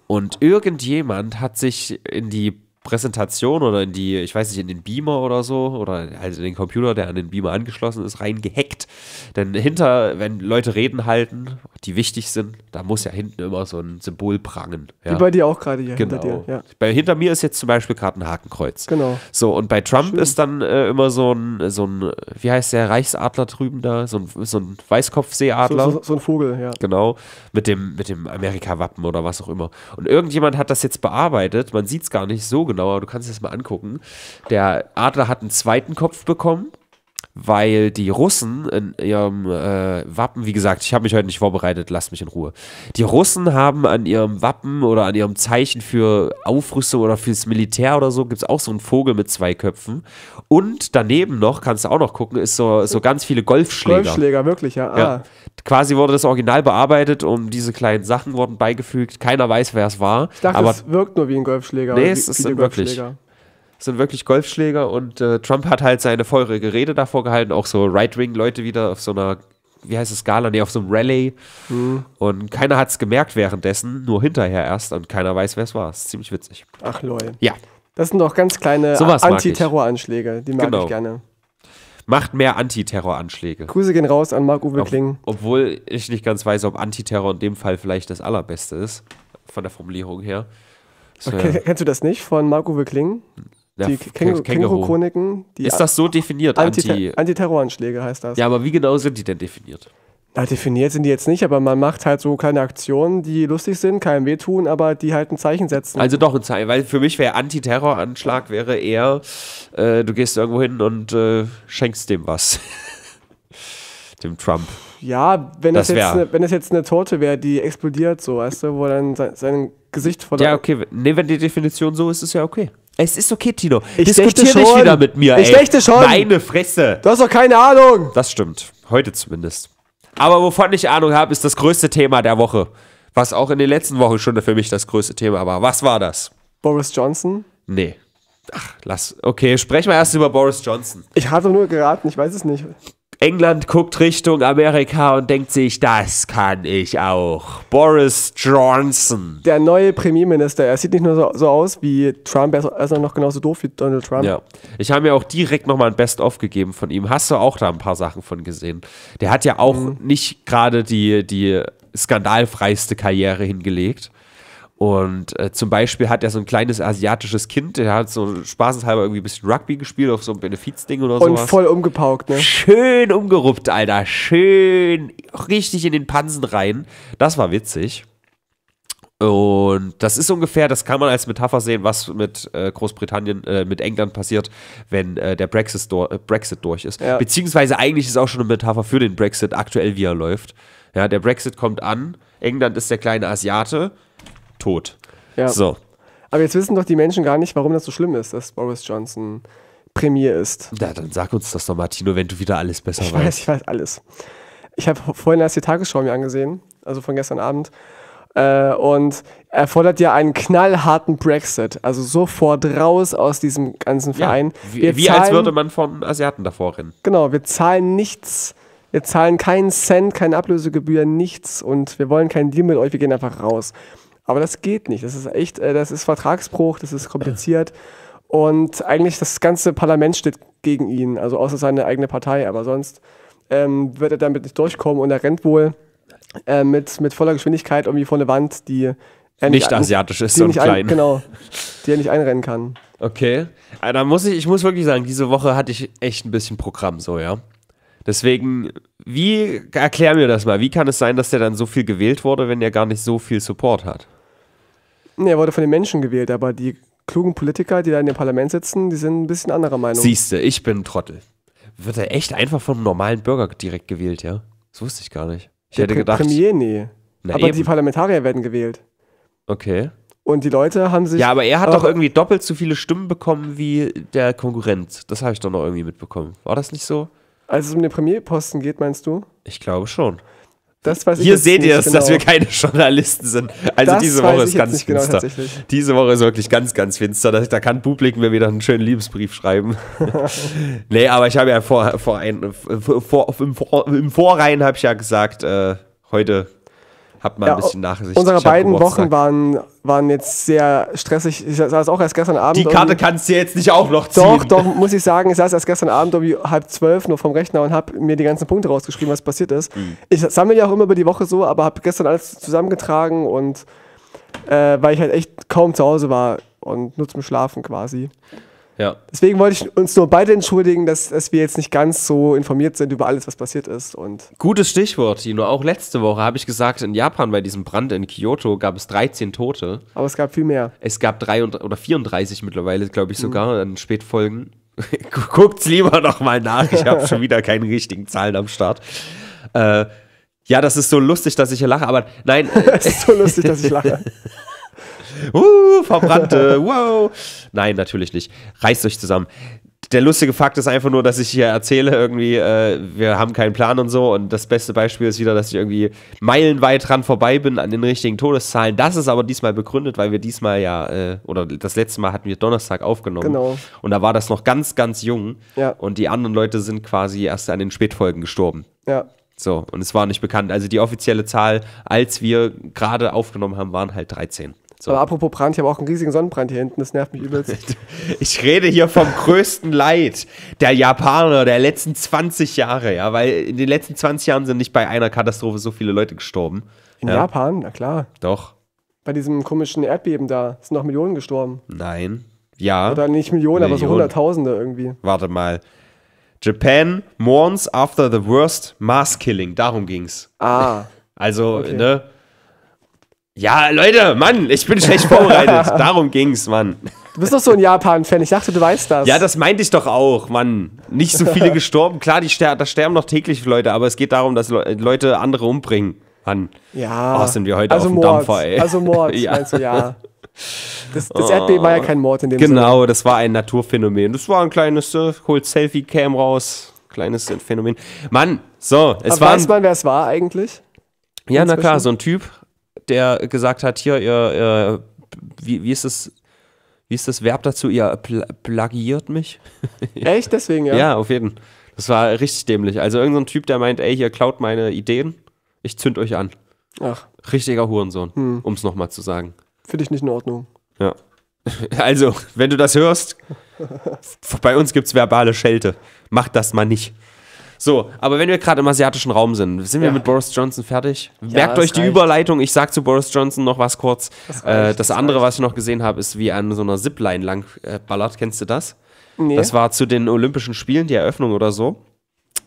S1: Und irgendjemand hat sich in die Präsentation oder in die, ich weiß nicht, in den Beamer oder so oder halt in den Computer, der an den Beamer angeschlossen ist, reingehackt denn hinter, wenn Leute Reden halten, die wichtig sind, da muss ja hinten immer so ein Symbol prangen. Ja. Wie bei dir auch gerade hier genau. hinter dir. Ja. Bei, hinter mir ist jetzt zum Beispiel gerade ein Hakenkreuz. Genau. So, und bei Trump Schön. ist dann äh, immer so ein, so ein, wie heißt der Reichsadler drüben da? So ein, so ein Weißkopfseeadler. So, so, so, ein Vogel, ja. Genau. Mit dem, mit dem Amerika-Wappen oder was auch immer. Und irgendjemand hat das jetzt bearbeitet. Man sieht es gar nicht so genau, aber du kannst es mal angucken. Der Adler hat einen zweiten Kopf bekommen weil die Russen in ihrem äh, Wappen, wie gesagt, ich habe mich heute nicht vorbereitet, lasst mich in Ruhe. Die Russen haben an ihrem Wappen oder an ihrem Zeichen für Aufrüstung oder fürs Militär oder so, gibt es auch so einen Vogel mit zwei Köpfen. Und daneben noch, kannst du auch noch gucken, ist so, so ganz viele Golfschläger. Golfschläger, wirklich, ja. Ah. ja. Quasi wurde das Original bearbeitet und diese kleinen Sachen wurden beigefügt. Keiner weiß, wer es war. Ich dachte, aber es
S2: wirkt nur wie ein Golfschläger. Nee, es ist wirklich
S1: sind wirklich Golfschläger und äh, Trump hat halt seine feurige Rede davor gehalten, auch so Right-Wing-Leute wieder auf so einer, wie heißt es, Gala, nee, auf so einem Rallye. Mhm. Und keiner hat es gemerkt währenddessen, nur hinterher erst und keiner weiß, wer es war. Ist ziemlich witzig.
S2: Ach lol. Ja. Das sind doch ganz kleine so Antiterroranschläge, die mag genau. ich gerne.
S1: Macht mehr Antiterroranschläge. Grüße gehen raus an Marc-Uwe Kling. Ob, obwohl ich nicht ganz weiß, ob Antiterror in dem Fall vielleicht das allerbeste ist, von der Formulierung her. So, okay, ja.
S2: Kennst du das nicht von Marco Kling? die Känguru-Chroniken. Känguru die ist das so definiert? Antiter Antiterroranschläge heißt das.
S1: Ja, aber wie genau sind die denn definiert?
S2: Na, definiert sind die jetzt nicht, aber man macht halt so kleine Aktionen, die lustig sind, keinem wehtun, aber die halt ein Zeichen setzen.
S1: Also doch ein Zeichen, weil für mich wäre Antiterroranschlag wäre eher, äh, du gehst irgendwo hin und äh, schenkst dem was. [laughs] dem Trump.
S2: Ja, wenn das, das jetzt ne, wenn das jetzt eine Torte wäre, die explodiert so, weißt du, wo dann sein, sein Gesicht voller. Ja,
S1: okay, nee, wenn die Definition so ist, ist ja okay. Es ist okay, Tino. Ich Diskutier schon. nicht wieder mit mir. Ich ey. dächte schon. Meine Fresse. Du hast doch keine Ahnung. Das stimmt. Heute zumindest. Aber wovon ich Ahnung habe, ist das größte Thema der Woche. Was auch in den letzten Wochen schon für mich das größte Thema war. Was war das?
S2: Boris Johnson?
S1: Nee. Ach, lass. Okay, sprechen wir erst über Boris Johnson.
S2: Ich hatte nur geraten, ich weiß es nicht.
S1: England guckt Richtung Amerika und denkt sich, das kann ich auch. Boris Johnson.
S2: Der neue Premierminister, er sieht nicht nur so, so aus wie Trump, er ist, er noch genauso doof wie Donald Trump. Ja.
S1: Ich habe mir auch direkt nochmal ein Best-of gegeben von ihm. Hast du auch da ein paar Sachen von gesehen? Der hat ja auch mhm. nicht gerade die, die skandalfreiste Karriere hingelegt. Und äh, zum Beispiel hat er so ein kleines asiatisches Kind, der hat so spaßenshalber irgendwie ein bisschen Rugby gespielt auf so einem Benefizding oder so. Und voll
S2: umgepaukt, ne?
S1: Schön umgeruppt, Alter. Schön richtig in den Pansen rein. Das war witzig. Und das ist ungefähr, das kann man als Metapher sehen, was mit äh, Großbritannien, äh, mit England passiert, wenn äh, der Brexit, do äh, Brexit, durch ist. Ja. Beziehungsweise eigentlich ist auch schon eine Metapher für den Brexit aktuell, wie er läuft. Ja, der Brexit kommt an, England ist der kleine Asiate, tot. Ja. So.
S2: Aber jetzt wissen doch die Menschen gar nicht, warum das so schlimm ist, dass Boris Johnson Premier ist. Na, dann sag uns das doch, Martino, wenn du wieder alles besser ich weißt. Weiß, ich weiß alles. Ich habe vorhin erst die Tagesschau mir angesehen, also von gestern Abend. Äh, und er fordert ja einen knallharten Brexit, also sofort raus aus diesem ganzen Verein. Ja, wie, wie als würde
S1: man vom Asiaten davor rennen.
S2: Genau, wir zahlen nichts, wir zahlen keinen Cent, keine Ablösegebühr, nichts und wir wollen keinen Deal mit euch, wir gehen einfach raus. Aber das geht nicht. Das ist echt, äh, das ist Vertragsbruch, das ist kompliziert. Und eigentlich das ganze Parlament steht gegen ihn, also außer seine eigene Partei. Aber sonst ähm, wird er damit nicht durchkommen und er rennt wohl äh, mit, mit voller Geschwindigkeit irgendwie vor eine Wand, die er nicht, nicht asiatisch ist, sondern klein. Ein, genau, die er nicht einrennen kann.
S1: Okay, äh, da muss ich, ich muss wirklich sagen, diese Woche hatte ich echt ein bisschen Programm so, ja. Deswegen, wie, erklär mir das mal, wie kann es sein, dass der dann so viel gewählt wurde, wenn der gar nicht so viel Support hat?
S2: Nee, er wurde von den Menschen gewählt, aber die klugen Politiker, die da in dem Parlament sitzen, die sind ein bisschen anderer Meinung. Siehste,
S1: ich bin ein Trottel. Wird er echt einfach vom normalen Bürger direkt gewählt, ja? Das wusste ich gar nicht. Ich Der hätte Pr gedacht. Premier, nee. Na aber eben. die
S2: Parlamentarier werden gewählt. Okay. Und die Leute haben sich. Ja, aber er hat doch irgendwie
S1: doppelt so viele Stimmen bekommen wie der Konkurrent. Das habe ich doch noch irgendwie mitbekommen. War
S2: das nicht so? Als es um den Premierposten geht, meinst du?
S1: Ich glaube schon. Das weiß Hier ich seht ihr es, genau. dass wir keine Journalisten sind. Also das diese Woche ist ganz genau, finster. Genau, diese Woche ist wirklich ganz, ganz finster. Da, da kann Publik mir wieder einen schönen Liebesbrief schreiben. [laughs] nee, aber ich habe ja vor, vor ein, vor, im, vor, im Vorrein habe ich ja gesagt, äh, heute Habt mal ja, ein bisschen Nachsicht. Unsere beiden Wochen
S2: waren, waren jetzt sehr stressig. Ich saß auch erst gestern Abend. Die Karte kannst
S1: du jetzt nicht auch noch ziehen. Doch, doch,
S2: muss ich sagen. Ich saß erst gestern Abend um halb zwölf nur vom Rechner und habe mir die ganzen Punkte rausgeschrieben, was passiert ist. Mhm. Ich sammle ja auch immer über die Woche so, aber habe gestern alles zusammengetragen und äh, weil ich halt echt kaum zu Hause war und nur zum Schlafen quasi. Ja. Deswegen wollte ich uns nur beide entschuldigen, dass, dass wir jetzt nicht ganz so informiert sind über alles, was passiert ist. Und
S1: Gutes Stichwort, Tino. Auch letzte Woche habe ich gesagt, in Japan bei diesem Brand in Kyoto gab es 13 Tote.
S2: Aber es gab viel mehr.
S1: Es gab drei und, oder 34 mittlerweile, glaube ich mhm. sogar, mhm. an Spätfolgen. [laughs] Guckt's lieber nochmal nach. Ich habe [laughs] schon wieder keine richtigen Zahlen am Start. Äh, ja, das ist so lustig, dass ich hier lache, aber nein.
S2: Es [laughs] ist so lustig, dass ich lache. Uh,
S1: verbrannte, [laughs] wow. Nein, natürlich nicht. Reißt euch zusammen. Der lustige Fakt ist einfach nur, dass ich hier erzähle, irgendwie, äh, wir haben keinen Plan und so. Und das beste Beispiel ist wieder, dass ich irgendwie meilenweit dran vorbei bin an den richtigen Todeszahlen. Das ist aber diesmal begründet, weil wir diesmal ja, äh, oder das letzte Mal hatten wir Donnerstag aufgenommen. Genau. Und da war das noch ganz, ganz jung. Ja. Und die anderen Leute sind quasi erst an den Spätfolgen gestorben. Ja. So, und es war nicht bekannt. Also die offizielle Zahl, als wir gerade aufgenommen haben, waren halt 13.
S2: So. Aber apropos Brand, ich habe auch einen riesigen Sonnenbrand hier hinten, das nervt mich übelst. [laughs]
S1: Ich rede hier vom größten Leid der Japaner der letzten 20 Jahre, ja, weil in den letzten 20 Jahren sind nicht bei einer Katastrophe so viele Leute gestorben. In ja.
S2: Japan, na klar. Doch. Bei diesem komischen Erdbeben da sind noch Millionen gestorben.
S1: Nein. Ja. Oder nicht Millionen, Millionen. aber so
S2: Hunderttausende irgendwie.
S1: Warte mal. Japan mourns after the worst mass killing. Darum ging's. Ah. [laughs] Also, okay. ne? Ja, Leute, Mann, ich bin schlecht [laughs] vorbereitet. Darum ging's, Mann.
S2: Du bist doch so ein Japan-Fan. Ich dachte, du weißt das.
S1: Ja, das meinte ich doch auch, Mann. Nicht so viele [laughs] gestorben. Klar, die ster da sterben noch täglich Leute, aber es geht darum, dass Le Leute andere umbringen. Mann. Ja. Oh, sind wir heute also auf dem Dampfer, ey. Also Mord, [laughs] ja. meinst du, ja. Das, das oh. Erdbeben war ja kein Mord in dem genau, Sinne. Genau, das war ein Naturphänomen. Das war ein kleines, äh, holt Selfie-Cam raus. Kleines Phänomen. Mann, so, es aber war. Weiß
S2: man, wer es war eigentlich? Ja, na klar, so
S1: ein Typ, der gesagt hat, hier, ihr, ihr äh, wie, wie ist es, wie ist das Verb dazu? Ihr pl plagiert mich? [laughs] Echt? Deswegen, ja. Ja, auf jeden Fall. Das war richtig dämlich. Also irgendein so Typ, der meint, ey, ihr klaut meine Ideen, ich zünd euch an. Ach. Richtiger Hurensohn, hm. um es nochmal zu sagen.
S2: Finde ich nicht in Ordnung.
S1: Ja. [laughs] Also, wenn du das hörst, [laughs] bei uns gibt es verbale Schelte. Mach das mal nicht. So, aber wenn wir gerade im asiatischen Raum sind, sind wir ja. mit Boris Johnson fertig? Ja, Merkt euch die reicht. Überleitung. Ich sag zu Boris Johnson noch was kurz. Das, reicht, äh, das, andere, reicht. was ich noch gesehen habe, ist, wie an so einer Zipline lang äh, ballert. Kennst du das? Nee. Das war zu den Olympischen Spielen, die Eröffnung oder so.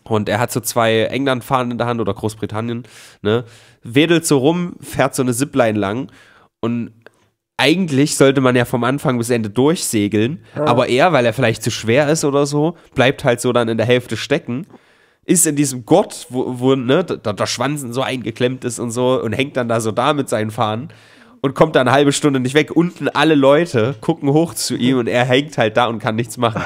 S1: Und er hat so zwei England-Fahnen in der Hand oder Großbritannien, ne? Wedelt so rum, fährt so eine Zipline lang und eigentlich sollte man ja vom Anfang bis Ende durchsegeln, ja. aber er, weil er vielleicht zu schwer ist oder so, bleibt halt so dann in der Hälfte stecken ist in diesem Gott, wo, wo ne, da, da Schwanzen so eingeklemmt ist und so und hängt dann da so da mit seinen Fahnen und kommt da eine halbe Stunde nicht weg. Unten alle Leute gucken hoch zu ihm und er hängt halt da und kann nichts machen.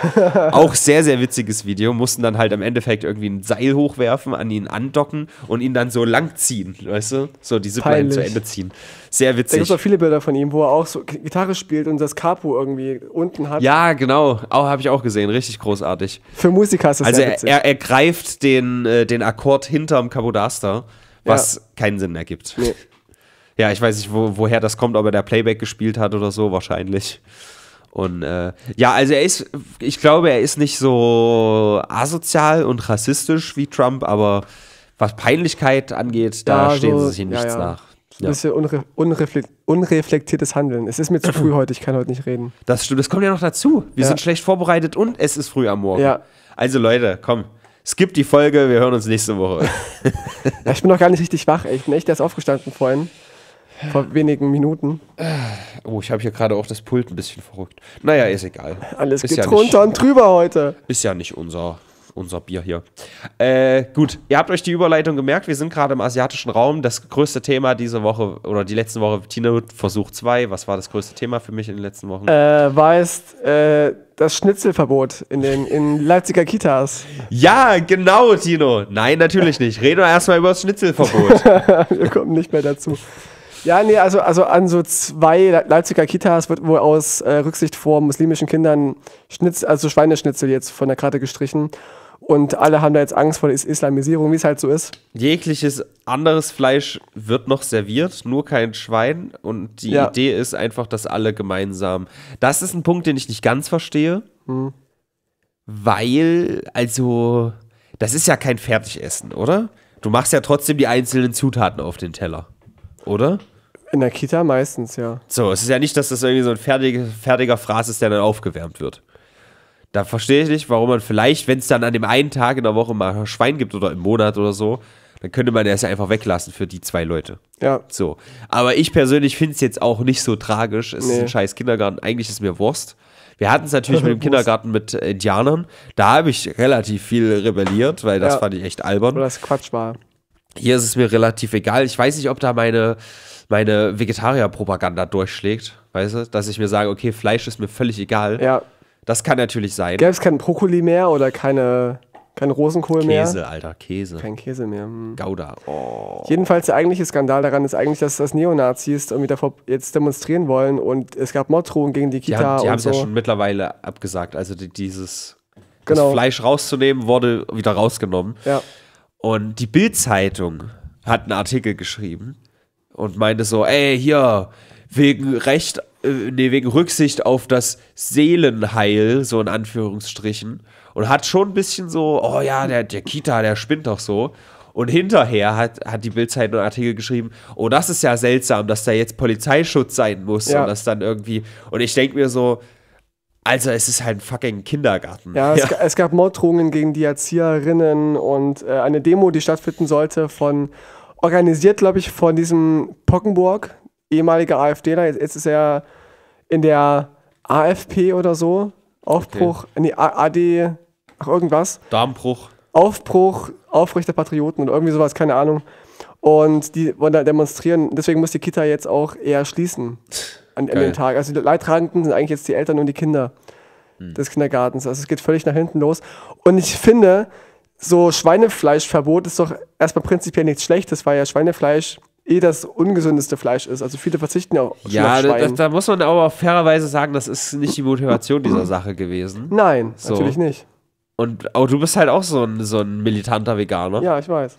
S1: [laughs] Auch sehr, sehr witziges Video. Mussten dann halt im Endeffekt irgendwie ein Seil hochwerfen, an ihn andocken und ihn dann so langziehen, weißt du? So die Zipline zu Ende ziehen. Sehr witzig. Da gibt es auch
S2: viele Bilder von ihm, wo er auch so Gitarre spielt und das Capo irgendwie unten hat. Ja,
S1: genau. Auch habe ich auch gesehen. Richtig großartig. Für Musiker ist das also sehr witzig. Also er, er, greift den, äh, den Akkord hinterm Capodaster, was ja. keinen Sinn ergibt. Nee ja, ich weiß nicht, wo, woher das kommt, ob er der Playback gespielt hat oder so, wahrscheinlich. Und äh, ja, also er ist, ich glaube, er ist nicht so asozial und rassistisch wie Trump, aber was Peinlichkeit angeht, da ja, stehen so, sie sich nichts ja, ja. nach.
S2: Ja. Ein bisschen unre unreflekt unreflektiertes Handeln. Es ist mir zu früh heute, ich kann heute nicht reden.
S1: Das stimmt, das kommt ja noch dazu. Wir sind schlecht vorbereitet und es ist früh am Morgen. Ja. Also Leute, komm, skip die Folge, wir hören uns nächste Woche.
S2: [laughs] ja, ich bin noch gar nicht richtig wach, ey. ich bin echt erst aufgestanden vorhin vor wenigen Minuten. Oh, ich habe hier gerade auch das
S1: Pult ein bisschen verrückt. Naja, ist egal. Alles ist geht ja runter nicht, und drüber heute. Ist ja nicht unser, unser Bier hier. Äh, gut, ihr habt euch die Überleitung gemerkt. Wir sind gerade im asiatischen Raum. Das größte Thema diese Woche oder die letzten Woche, Tino Versuch 2. Was war das größte Thema für mich in den letzten Wochen?
S2: Äh, war äh, das Schnitzelverbot in den in Leipziger Kitas.
S1: Ja, genau, Tino. Nein, natürlich nicht. Reden wir erstmal über das Schnitzelverbot.
S2: [laughs] wir kommen nicht mehr dazu. Ja, nee, also, also an so zwei Leipziger Kitas wird wohl aus äh, Rücksicht vor muslimischen Kindern Schnitz, also Schweineschnitzel jetzt von der Karte gestrichen. Und alle haben da jetzt Angst vor der Islamisierung, wie es halt so ist.
S1: Jegliches anderes Fleisch wird noch serviert, nur kein Schwein. Und die ja. Idee ist einfach, dass alle gemeinsam. Das ist ein Punkt, den ich nicht ganz verstehe. Hm. Weil, also, das ist ja kein Fertigessen, oder? Du machst ja trotzdem die einzelnen Zutaten auf den Teller,
S2: oder? In der Kita meistens, ja.
S1: So, es ist ja nicht, dass das irgendwie so ein fertiger, fertiger Fraß ist, der dann aufgewärmt wird. Da verstehe ich nicht, warum man vielleicht, wenn es dann an dem einen Tag in der Woche mal Schwein gibt oder im Monat oder so, dann könnte man das ja einfach weglassen für die zwei Leute. Ja. So. Aber ich persönlich finde es jetzt auch nicht so tragisch. Es nee. ist ein scheiß Kindergarten. Eigentlich ist mir Wurst. Wir hatten es natürlich mit dem [laughs] Kindergarten mit Indianern. Da habe ich relativ viel rebelliert, weil das ja. fand ich echt albern. Oder das Quatsch war. Hier ist es mir relativ egal. Ich weiß nicht, ob da meine meine Vegetarierpropaganda durchschlägt, weißt du, dass ich mir sage, okay, Fleisch ist mir völlig egal. Ja. Das kann natürlich sein. Gäbe
S2: es keinen Brokkoli mehr oder keine, kein Rosenkohl Käse, mehr? Käse,
S1: Alter, Käse. Kein Käse mehr. Hm. Gouda.
S2: Oh. Jedenfalls der eigentliche Skandal daran ist eigentlich, dass das Neonazis irgendwie davor jetzt demonstrieren wollen und es gab Morddrohungen gegen die Kita. Die haben, die haben es ja schon
S1: mittlerweile abgesagt. Also die, dieses genau. Fleisch rauszunehmen wurde wieder rausgenommen. Ja. Und die Bild-Zeitung hat einen Artikel geschrieben und meinte so, ey, hier, wegen Recht, äh, nee, wegen Rücksicht auf das Seelenheil, so in Anführungsstrichen. Und hat schon ein bisschen so, oh ja, der, der Kita, der spinnt doch so. Und hinterher hat, hat die Bildzeit einen Artikel geschrieben, oh, das ist ja seltsam, dass da jetzt Polizeischutz sein muss ja. und das dann irgendwie. Und ich denke mir so, also es ist halt ein fucking Kindergarten. Ja, es,
S2: es gab Morddrohungen gegen die Erzieherinnen und äh, eine Demo, die stattfinden sollte von organisiert, glaube ich, von diesem Pockenburg, ehemaliger AfDler. Jetzt, jetzt ist er in der AFP oder so. Aufbruch, okay. nee, AD, ach irgendwas. Darmbruch. Aufbruch, Aufrechter Patrioten und irgendwie sowas, keine Ahnung. Und die wollen da demonstrieren. Deswegen muss die Kita jetzt auch eher schließen an, an dem Tag. Also die Leidtragenden sind eigentlich jetzt die Eltern und die Kinder hm. des Kindergartens. Also es geht völlig nach hinten los. Und ich finde, so Schweinefleischverbot ist doch erstmal prinzipiell nichts Schlechtes, weil ja Schweinefleisch eh das ungesündeste Fleisch ist. Also viele verzichten ja auch ja, auf Schwein. Ja,
S1: da muss man aber auch fairerweise sagen, das ist nicht die Motivation dieser Sache gewesen. Nein, so. natürlich nicht. Und aber oh, du bist halt auch so ein, so ein militanter Veganer. Ja, ich weiß.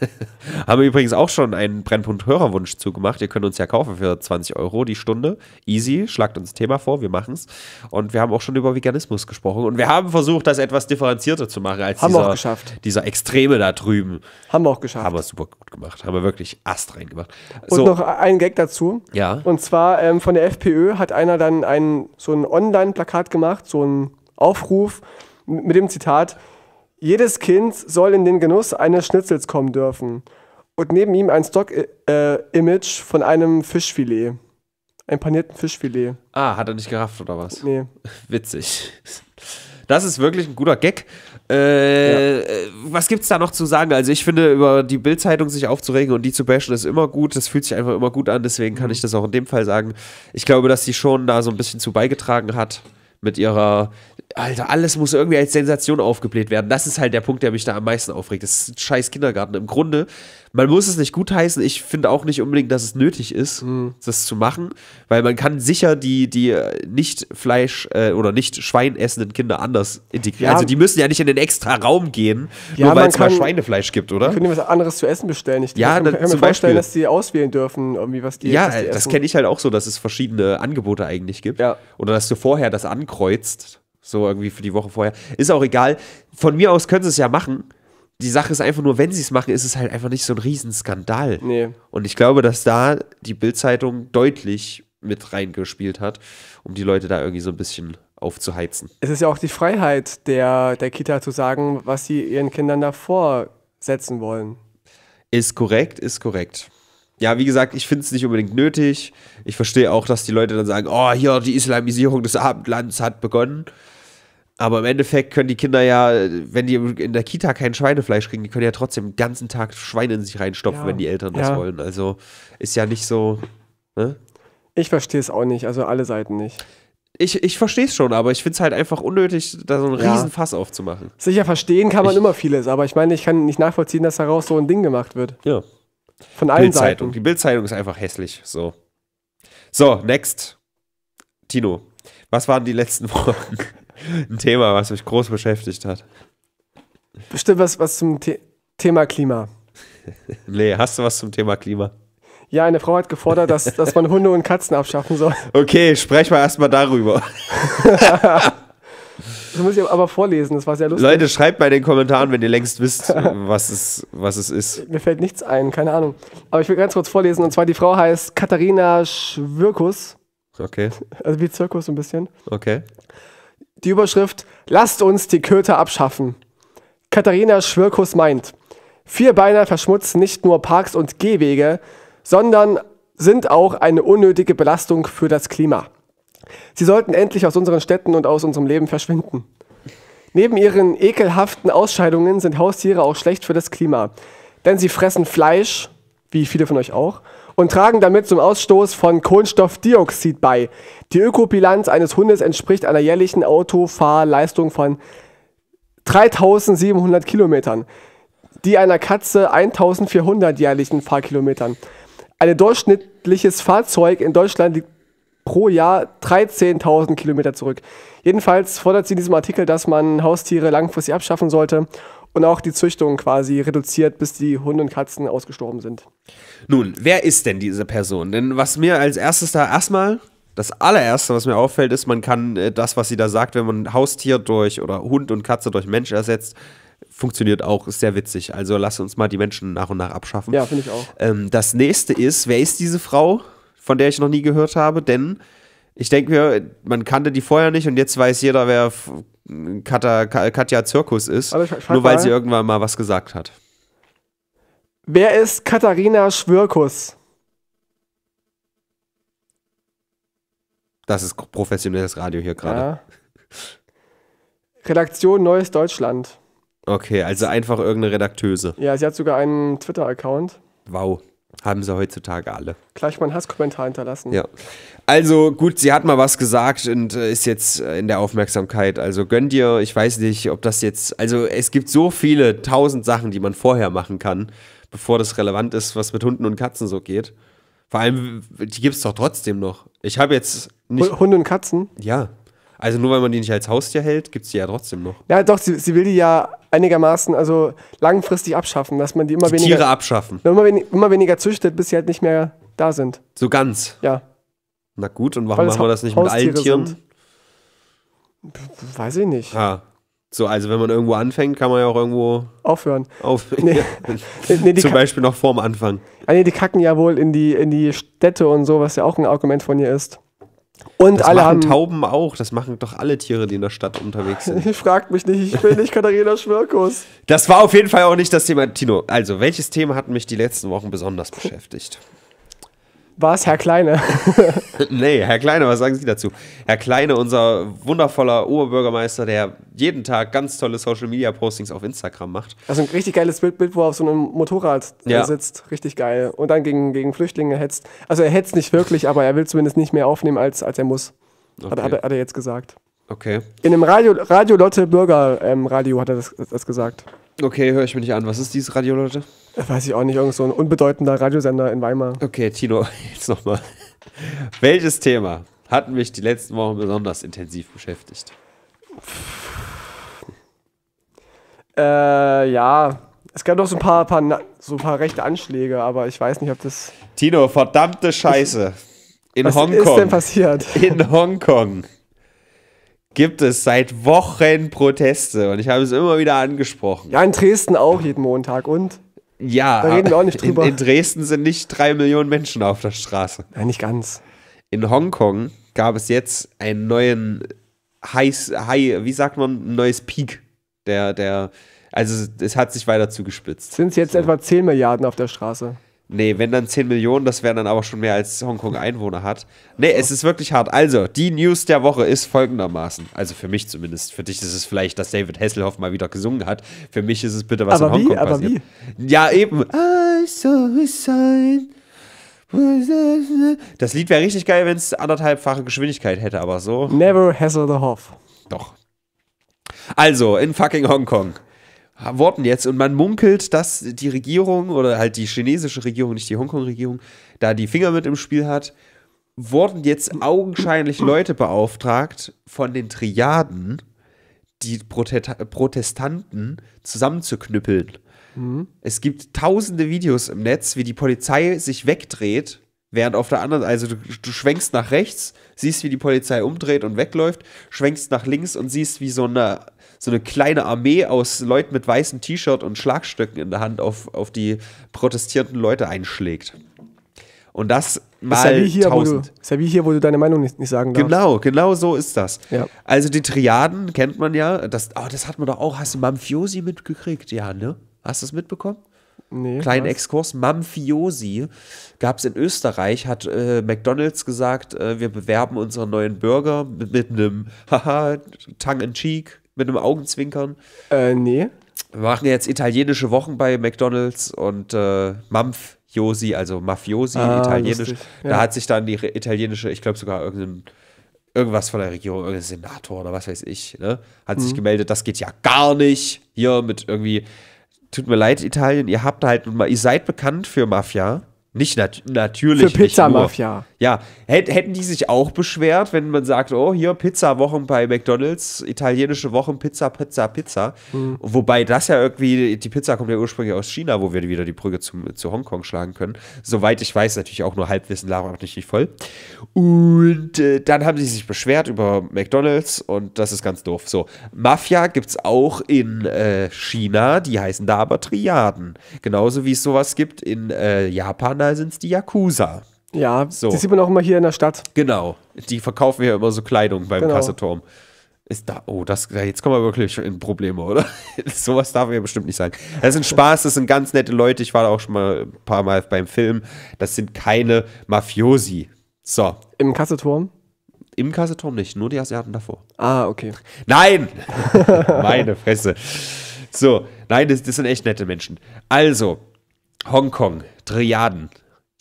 S1: [laughs] Haben wir übrigens auch schon einen Brennpunkt-Hörerwunsch zugemacht. Ihr könnt uns ja kaufen für 20 Euro die Stunde. Easy, schlagt uns ein Thema vor, wir machen es. Und wir haben auch schon über Veganismus gesprochen. Und wir haben versucht, das etwas differenzierter zu machen als haben dieser, wir auch geschafft. dieser Extreme da drüben. Haben wir auch geschafft. Haben wir super gut gemacht. Haben wir wirklich Ast reingemacht. Und so. noch
S2: ein Gag dazu. Ja. Und zwar ähm, von der FPÖ hat einer dann ein, so ein Online-Plakat gemacht, so ein Aufruf mit dem Zitat, jedes Kind soll in den Genuss eines Schnitzels kommen dürfen. Und neben ihm ein Stock-Image äh, von einem Fischfilet. Ein panierten Fischfilet.
S1: Ah, hat er nicht gerafft oder was? Nee. [laughs] Witzig. Das ist wirklich ein guter Gag. Äh, ja. Äh, was gibt's da noch zu sagen? Also ich finde, über die Bildzeitung sich aufzuregen und die zu bashen ist immer gut. Das fühlt sich einfach immer gut an. Deswegen kann mhm. ich das auch in dem Fall sagen. Ich glaube, dass sie schon da so ein bisschen zu beigetragen hat mit ihrer Alter, alles muss irgendwie als Sensation aufgebläht werden. Das ist halt der Punkt, der mich da am meisten aufregt. Das ist scheiß Kindergarten. Im Grunde, man muss es nicht gutheißen. Ich finde auch nicht unbedingt, dass es nötig ist, mhm. das zu machen, weil man kann sicher die, die äh, nicht Fleisch äh, oder nicht Schwein essenden Kinder anders integrieren. Ja, also die müssen ja nicht in den extra Raum gehen, ja, nur weil es mal Schweinefleisch gibt, oder? Können die was
S2: anderes zu essen bestellen? Ich ja, kann, dann, kann mir vorstellen, Beispiel. dass die auswählen dürfen, irgendwie was die Ja, was die das kenne
S1: ich halt auch so, dass es verschiedene Angebote eigentlich gibt. Ja. Oder dass du vorher das ankreuzt so irgendwie für die Woche vorher. Ist auch egal. Von mir aus können sie es ja machen. Die Sache ist einfach nur, wenn sie es machen, ist es halt einfach nicht so ein Riesenskandal. Nee. Und ich glaube, dass da die Bildzeitung deutlich mit reingespielt hat, um die Leute da irgendwie so ein bisschen aufzuheizen.
S2: Es ist ja auch die Freiheit der, der Kita zu sagen, was sie ihren Kindern da vorsetzen wollen.
S1: Ist korrekt, ist korrekt. Ja, wie gesagt, ich finde es nicht unbedingt nötig. Ich verstehe auch, dass die Leute dann sagen, oh, hier, die Islamisierung des Abendlands hat begonnen. Aber im Endeffekt können die Kinder ja, wenn die in der Kita kein Schweinefleisch kriegen, die können ja trotzdem den ganzen Tag Schweine in sich reinstopfen, ja, wenn die Eltern das ja. wollen. Also ist ja nicht so. Ne?
S2: Ich verstehe es auch nicht, also alle Seiten nicht.
S1: Ich, ich verstehe es schon, aber ich finde es halt einfach
S2: unnötig, da so einen ja. riesen Fass aufzumachen. Sicher, verstehen kann man ich, immer vieles, aber ich meine, ich kann nicht nachvollziehen, dass daraus so ein Ding gemacht wird. Ja. Von allen Seiten.
S1: Die Bildzeitung ist einfach hässlich. So. So, next. Tino, was waren die letzten [laughs] Wochen? [laughs] ein Thema, was mich groß beschäftigt hat.
S2: Bestimmt was, was zum The Thema Klima.
S1: [laughs] nee, hast du was zum Thema Klima?
S2: Ja, eine Frau hat gefordert, dass, dass man Hunde und Katzen abschaffen soll.
S1: [laughs] Okay, sprech mal erstmal darüber. das
S2: muss ich aber vorlesen, das war sehr lustig. Leute,
S1: schreibt bei den Kommentaren, wenn ihr längst wisst, was es, was es ist.
S2: Mir fällt nichts ein, keine Ahnung. Aber ich will ganz kurz vorlesen, und zwar die Frau heißt Katharina Schwirkus. Okay. Also wie Zirkus ein bisschen. Okay die Überschrift Lasst uns die Köter abschaffen. Katharina Schwirkus meint, Vierbeiner verschmutzen nicht nur Parks und Gehwege, sondern sind auch eine unnötige Belastung für das Klima. Sie sollten endlich aus unseren Städten und aus unserem Leben verschwinden. Neben ihren ekelhaften Ausscheidungen sind Haustiere auch schlecht für das Klima, denn sie fressen Fleisch, wie viele von euch auch, und tragen damit zum Ausstoß von Kohlenstoffdioxid bei. Die Ökobilanz eines Hundes entspricht einer jährlichen Autofahrleistung von 3700 Kilometern, die einer Katze 1400 jährlichen Fahrkilometern. Ein durchschnittliches Fahrzeug in Deutschland liegt pro Jahr 13.000 Kilometer zurück. Jedenfalls fordert sie in diesem Artikel, dass man Haustiere langfristig abschaffen sollte und auch die Züchtung quasi reduziert, bis die Hunde und Katzen ausgestorben sind.
S1: Nun, wer ist denn diese Person? Denn was mir als erstes da erstmal das allererste, was mir auffällt, ist, man kann äh, das, was sie da sagt, wenn man Haustier durch oder Hund und Katze durch Mensch ersetzt, funktioniert auch ist sehr witzig. Also lass uns mal die Menschen nach und nach abschaffen. Ja, finde ich auch. Ähm, das nächste ist, wer ist diese Frau, von der ich noch nie gehört habe? Denn ich denke mir, man kannte die vorher nicht und jetzt weiß jeder, wer Katja, Katja Zirkus ist, nur weil mal, sie irgendwann mal was gesagt hat.
S2: Wer ist Katharina Schwirkus?
S1: Das ist professionelles Radio hier gerade. Ja.
S2: Redaktion Neues Deutschland.
S1: Okay, also einfach irgendeine Redakteuse.
S2: Ja, sie hat sogar einen Twitter-Account.
S1: Wow. Haben sie heutzutage alle.
S2: Gleich mal einen Hasskommentar hinterlassen. Ja.
S1: Also gut, sie hat mal was gesagt und äh, ist jetzt äh, in der Aufmerksamkeit. Also gönn dir, ich weiß nicht, ob das jetzt. Also es gibt so viele tausend Sachen, die man vorher machen kann, bevor das relevant ist, was mit Hunden und Katzen so geht. Vor allem, die gibt es doch trotzdem noch. Ich habe jetzt nicht.
S2: Hunde und Katzen?
S1: Ja. Also nur weil man die nicht als Haustier hält, gibt es die ja trotzdem noch.
S2: Ja, doch, sie, sie, will die ja einigermaßen, also langfristig abschaffen, dass man die immer die weniger. Tiere abschaffen. Immer, wenig, immer, weniger züchtet, bis sie halt nicht mehr da sind. So ganz? Ja.
S1: Na gut, und warum machen wir das nicht Haustiere mit allen Tieren? Sind. Weiß ich nicht. Ah. So, also wenn man irgendwo anfängt, kann man ja auch irgendwo aufhören. aufhören. nee. [laughs] [laughs] nee, Zum Beispiel noch vorm Anfang.
S2: Ah, nee, die kacken ja wohl in die, in die Städte und so, was ja auch ein Argument von ihr ist. Und das alle machen haben
S1: Tauben auch, das machen doch alle Tiere, die in der Stadt unterwegs sind. [laughs] Fragt mich nicht, ich bin
S2: nicht Katharina Schmirkus.
S1: Das war auf jeden Fall auch nicht das Thema. Tino, also welches Thema hat mich die letzten Wochen besonders beschäftigt?
S2: war es Herr Kleine.
S1: [laughs] nee, Herr Kleine, was sagen Sie dazu? Herr Kleine, unser wundervoller Oberbürgermeister, der jeden Tag ganz tolle Social Media Postings auf Instagram macht.
S2: Also ein richtig geiles Bild, Bild wo er auf so einem Motorrad äh, ja. sitzt. Richtig geil. Und dann gegen, gegen Flüchtlinge hetzt. Also er hetzt nicht wirklich, aber er will zumindest nicht mehr aufnehmen, als, als er muss. Okay. Hat, hat, hat, er jetzt gesagt. Okay. In einem Radio, Radio Lotte Bürger ähm, Radio hat er das, das gesagt. Okay, höre ich mich nicht an. Was ist dieses Radio, Leute? Äh, weiß ich auch nicht, irgend so ein unbedeutender Radiosender in Weimar. Okay, Tino, [laughs] jetzt
S1: nochmal. Welches Thema hat mich die letzten Wochen besonders intensiv beschäftigt?
S2: Äh, ja. Es gab noch so ein paar, paar, so ein paar rechte Anschläge, aber ich weiß nicht, ob das.
S1: Tino, verdammte Scheiße.
S2: In Was Hongkong. Was ist denn
S1: passiert? In Hongkong gibt es seit Wochen Proteste und ich habe es immer wieder angesprochen.
S2: Ja, in Dresden auch jeden Montag und?
S1: Ja, da reden wir auch nicht drüber. In, in Dresden sind nicht drei Millionen Menschen auf der Straße. Nein, nicht ganz. In Hongkong gab es jetzt einen neuen Heiß, High, wie sagt man, ein neues Peak. Der, der, also es hat sich weiter zugespitzt.
S2: Sind es jetzt so. etwa 10 Milliarden auf der Straße?
S1: Nee, wenn dann 10 Millionen, das wären dann aber schon mehr als Hongkong Einwohner hat. Nee, es ist wirklich hart. Also, die News der Woche ist folgendermaßen. Also für mich zumindest. Für dich ist es vielleicht, dass David Hasselhoff mal wieder gesungen hat. Für mich ist es bitte was aber in Hongkong wie? passiert. Aber wie? Ja, eben. I saw a sign. Das Lied wäre richtig geil, wenn es anderthalbfache Geschwindigkeit hätte, aber so.
S2: Never Hasselhoff.
S1: Doch. Also, in fucking Hongkong Worten jetzt. Und man munkelt, dass die Regierung oder halt die chinesische Regierung, nicht die Hongkong-Regierung, da die Finger mit im Spiel hat. Wurden jetzt augenscheinlich Leute beauftragt von den Triaden, die Protest Protestanten zusammenzuknüppeln. Mhm. Es gibt tausende Videos im Netz, wie die Polizei sich wegdreht, während auf der anderen, also du, du, schwenkst nach rechts, siehst, wie die Polizei umdreht und wegläuft, schwenkst nach links und siehst, wie so eine so eine kleine Armee aus Leuten mit weißem T-Shirt und Schlagstöcken in der Hand auf, auf die protestierenden Leute einschlägt. Und das mal ist ja hier, 1000. Wo du,
S2: ist ja wie hier, wo du deine Meinung nicht, nicht sagen darfst.
S1: Genau, genau so ist das. Ja. Also die Triaden kennt man ja. Das, oh, das hat man doch auch. Hast du Mamfiosi mitgekriegt? Ja, ne? Hast du das mitbekommen? Nee, Kleinen was? Exkurs. Mamfiosi gab es in Österreich, hat äh, McDonalds gesagt, äh, wir bewerben unseren neuen Burger mit, mit einem, [laughs] haha, tongue in cheek, mit einem Augenzwinkern. Äh, nee. Wir machen jetzt italienische Wochen bei McDonalds und äh, Mampf Josi, also Mafiosi, ah, italienisch. Lustig, ja. Da hat sich dann die italienische, ich glaube sogar irgendein, irgendwas von der Regierung, irgendein Senator oder was weiß ich, ne, hat mhm. sich gemeldet, das geht ja gar nicht. Hier mit irgendwie, tut mir leid, Italien, ihr habt halt, ihr seid bekannt für Mafia. Nicht nat natürlich. Für Pizza Mafia. Ja, hätten die sich auch beschwert, wenn man sagt, oh, hier Pizza-Wochen bei McDonalds, italienische Wochen, Pizza, Pizza, Pizza. Mhm. Wobei das ja irgendwie, die Pizza kommt ja ursprünglich aus China, wo wir wieder die Brücke zum, zu Hongkong schlagen können. Soweit ich weiß, natürlich auch nur Halbwissen, lag auch nicht, nicht voll.
S2: Und
S1: äh, dann haben sie sich beschwert über McDonalds und das ist ganz doof. So, Mafia gibt es auch in äh, China, die heißen da aber Triaden. Genauso wie es sowas gibt in äh, Japan Kanal sind es die Yakuza. Ja, so. die sieht man auch immer hier in der Stadt. Genau, die verkaufen ja immer so Kleidung beim genau. Kasseturm. Ist da, oh, das, jetzt kommen wir wirklich in Probleme, oder? [laughs] Sowas darf ja bestimmt nicht sein. Das sind Spaß, das sind ganz nette Leute. Ich war da auch schon mal ein paar Mal beim Film. Das sind keine Mafiosi. So. Im Kasseturm? Im Kasseturm nicht, nur die Asiaten davor. Ah, okay. Nein! [laughs] Meine Fresse. So, nein, das, das sind echt nette Menschen. Also, Hongkong Triaden.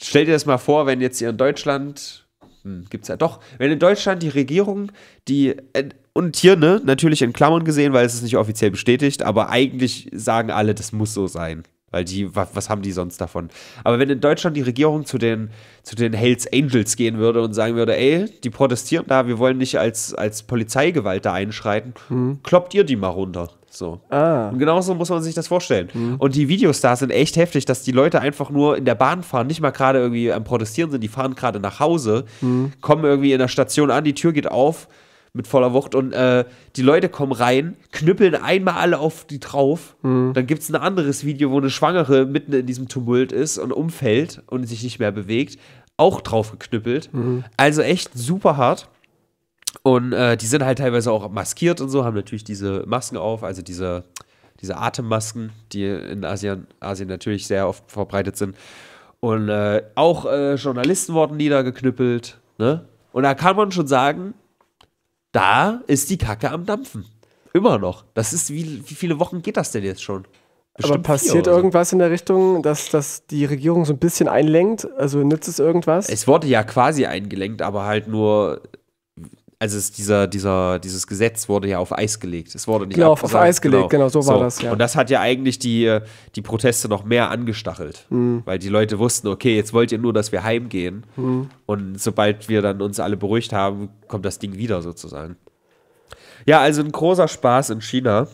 S1: Stell dir das mal vor, wenn jetzt hier in Deutschland, hm, es ja doch, wenn in Deutschland die Regierung die, äh, und hier, ne, natürlich in Klammern gesehen, weil es ist nicht offiziell bestätigt, aber eigentlich sagen alle, das muss so sein. Weil die, was, was haben die sonst davon? Aber wenn in Deutschland die Regierung zu den, zu den Hells Angels gehen würde und sagen würde, ey, die protestieren da, wir wollen nicht als, als Polizeigewalt da einschreiten, mhm. kloppt ihr die mal runter. So. Ah. Und genauso muss man sich das vorstellen. Mhm. Und die Videostars sind echt heftig, dass die Leute einfach nur in der Bahn fahren, nicht mal gerade irgendwie am Protestieren sind, die fahren gerade nach Hause, mhm. kommen irgendwie in der Station an, die Tür geht auf mit voller Wucht und äh, die Leute kommen rein, knüppeln einmal alle auf die drauf. Mhm. Dann gibt es ein anderes Video, wo eine Schwangere mitten in diesem Tumult ist und umfällt und sich nicht mehr bewegt, auch drauf geknüppelt. Also echt super hart. Und äh, die sind halt teilweise auch maskiert und so, haben natürlich diese Masken auf, also diese, diese Atemmasken, die in Asien, Asien natürlich sehr oft verbreitet sind. Und äh, auch äh, Journalisten wurden niedergeknüppelt. Ne? Und da kann man schon sagen, da ist die Kacke am Dampfen. Immer noch. Das ist, wie, wie viele Wochen geht das denn jetzt schon? Bestimmt Aber passiert
S2: irgendwas in der Richtung, dass, dass die Regierung so ein bisschen einlenkt? Also nützt es irgendwas? Es
S1: wurde ja quasi eingelenkt, aber halt nur also dieser, dieser, dieses Gesetz wurde ja auf Eis gelegt. Es wurde nicht genau, auf Eis gelegt, genau, genau so, so, war das. Ja. Und das hat ja eigentlich die, äh, die Proteste noch mehr angestachelt, mhm. weil die Leute wussten, okay, jetzt wollt ihr nur, dass wir heimgehen. Mhm. Und sobald wir dann uns alle beruhigt haben, kommt das Ding wieder sozusagen. Ja, also ein großer Spaß in China.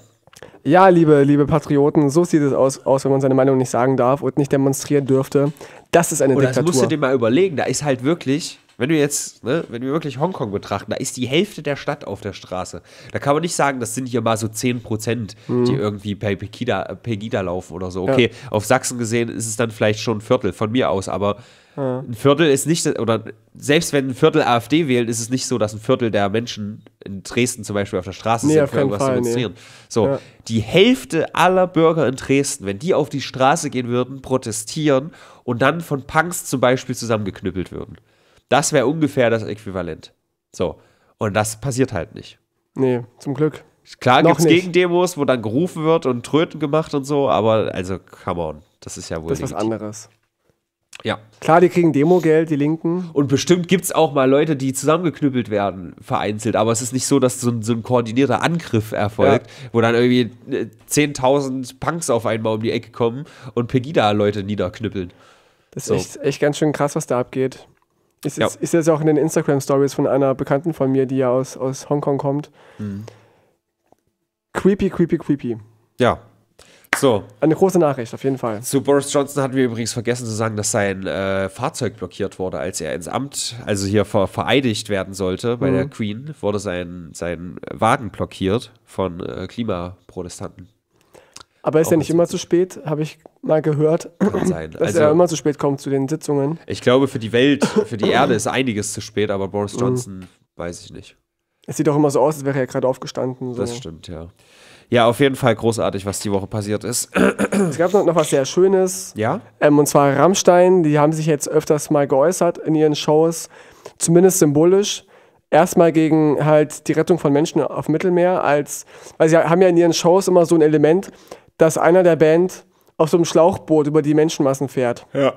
S2: Ja, liebe, liebe Patrioten, so sieht es aus, aus, wenn man seine Meinung nicht sagen darf und nicht demonstrieren dürfte. Das ist eine Oder Diktatur. Das musst du dir
S1: mal überlegen. Da ist halt wirklich wenn wir jetzt, ne, wenn wir wirklich Hongkong betrachten, da ist die Hälfte der Stadt auf der Straße. Da kann man nicht sagen, das sind hier mal so 10 Prozent, mhm. die irgendwie per Pegida, Pegida laufen oder so. Okay, ja. auf Sachsen gesehen ist es dann vielleicht schon ein Viertel von mir aus, aber ja. ein Viertel ist nicht, oder selbst wenn ein Viertel AfD wählt, ist es nicht so, dass ein Viertel der Menschen in Dresden zum Beispiel auf der Straße nee, sind, für irgendwas Fall, demonstrieren. Nee. So, ja. die Hälfte aller Bürger in Dresden, wenn die auf die Straße gehen würden, protestieren und dann von Punks zum Beispiel zusammengeknüppelt würden. Das wäre ungefähr das Äquivalent. So. Und das passiert halt nicht.
S2: Nee, zum Glück. Klar gibt es
S1: Gegendemos, wo dann gerufen wird und Tröten gemacht und so, aber also, come on. Das ist ja wohl. Das ist was anderes. Ja. Klar,
S2: die kriegen Demogeld, die Linken.
S1: Und bestimmt gibt es auch mal Leute, die zusammengeknüppelt werden, vereinzelt. Aber es ist nicht so, dass so ein, so ein koordinierter Angriff erfolgt, ja. wo dann irgendwie 10.000 äh, Punks auf einmal um die Ecke kommen und Pegida-Leute niederknüppeln. Das so. ist
S2: echt, echt ganz schön krass, was da abgeht. Ist, ja. ist, ist jetzt auch in den Instagram-Stories von einer Bekannten von mir, die ja aus, aus Hongkong kommt. Mhm. Creepy, creepy, creepy.
S1: Ja. So.
S2: Eine große Nachricht, auf jeden Fall.
S1: Zu Boris Johnson hatten wir übrigens vergessen zu sagen, dass sein äh, Fahrzeug blockiert wurde, als er ins Amt, also hier ver vereidigt werden sollte bei mhm. der Queen, wurde sein, sein Wagen blockiert von äh, Klimaprotestanten. Aber ist ja nicht
S2: immer zu spät, habe ich mal gehört. Kann sein. [clears throat] Dass also, er immer zu spät kommt zu den Sitzungen.
S1: Ich glaube, für die Welt, für die Erde ist einiges zu spät, aber Boris mhm. Johnson weiß ich nicht.
S2: Es sieht auch immer so aus, als wäre er gerade aufgestanden. So. Das stimmt,
S1: ja. Ja, auf jeden Fall großartig, was die Woche passiert ist. Es
S2: gab noch was sehr Schönes. Ja. Ähm, und zwar Rammstein, die haben sich jetzt öfters mal geäußert in ihren Shows, zumindest symbolisch. Erstmal gegen halt die Rettung von Menschen auf dem Mittelmeer, als, weil sie haben ja in ihren Shows immer so ein Element, dass einer der Band auf so einem Schlauchboot über die Menschenmassen fährt. Ja.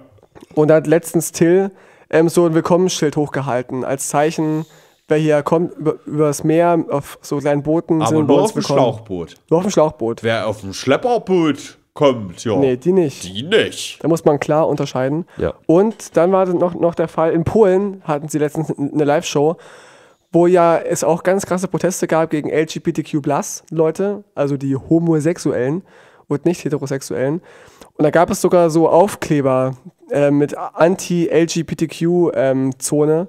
S2: Und da hat letztens Till ähm, so ein Willkommensschild hochgehalten, als Zeichen, wer hier kommt, über, übers Meer auf so kleinen Booten. Aber sind nur auf dem Schlauchboot. Nur auf dem
S1: Schlauchboot. Wer auf dem
S2: Schlepperboot kommt, ja. Nee, die nicht. Die nicht. Da muss man klar unterscheiden. Ja. Und dann war noch, noch der Fall, in Polen hatten sie letztens eine Live-Show, wo ja es auch ganz krasse Proteste gab gegen LGBTQ-Leute, also die Homosexuellen und nicht-heterosexuellen. Und da gab es sogar so Aufkleber äh, mit Anti-LGBTQ-Zone, ähm,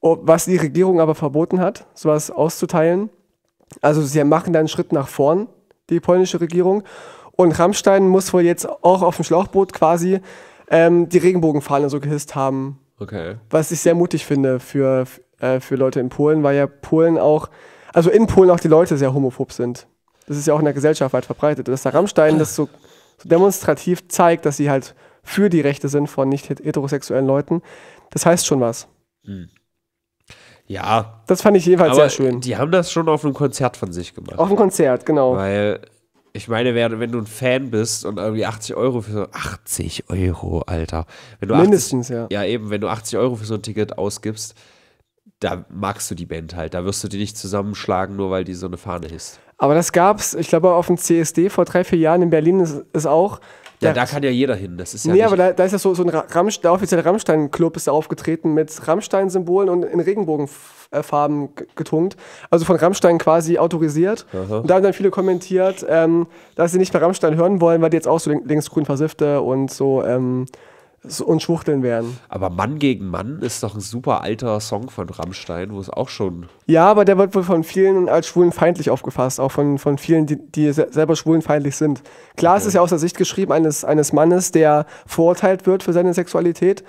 S2: was die Regierung aber verboten hat, sowas auszuteilen. Also sie machen da einen Schritt nach vorn, die polnische Regierung. Und Rammstein muss wohl jetzt auch auf dem Schlauchboot quasi ähm, die Regenbogenfahne so gehisst haben. Okay. Was ich sehr mutig finde für, äh, für Leute in Polen, weil ja Polen auch, also in Polen auch die Leute sehr homophob sind das ist ja auch in der Gesellschaft weit verbreitet. dass der Rammstein das so, so demonstrativ zeigt, dass sie halt für die Rechte sind von nicht heterosexuellen Leuten, das heißt schon was.
S1: Hm. Ja. Das fand ich jedenfalls sehr schön. Die haben das schon auf einem Konzert von sich gemacht. Auf einem Konzert, genau. Weil, ich meine, wenn du ein Fan bist und irgendwie 80 Euro für so 80 Euro, Alter. Mindestens, 80, ja. Ja, eben, wenn du 80 Euro für so ein Ticket ausgibst, da magst du die Band halt. Da wirst du die nicht zusammenschlagen, nur weil die so eine Fahne ist.
S2: Aber das gab's, ich glaube, auf dem CSD vor drei, vier Jahren in Berlin ist, ist auch. Ja, da,
S1: kann ja jeder hin. Das ist ja nee, aber
S2: da, da, ist ja so, so ein Ramstein, der offizielle Rammstein-Club ist da aufgetreten mit Rammstein-Symbolen und in Regenbogenfarben getunkt. Also von Rammstein quasi autorisiert. Aha. Und da haben dann viele kommentiert, ähm, dass sie nicht mehr Rammstein hören wollen, weil die jetzt auch so linksgrün versiffte und so. Ähm, und schwuchteln werden.
S1: Aber Mann gegen Mann ist doch ein super alter Song von Rammstein, wo es auch schon.
S2: Ja, aber der wird wohl von vielen als schwulenfeindlich aufgefasst, auch von, von vielen, die, die selber schwulenfeindlich sind. Klar, okay. es ist ja aus der Sicht geschrieben eines, eines Mannes, der verurteilt wird für seine Sexualität.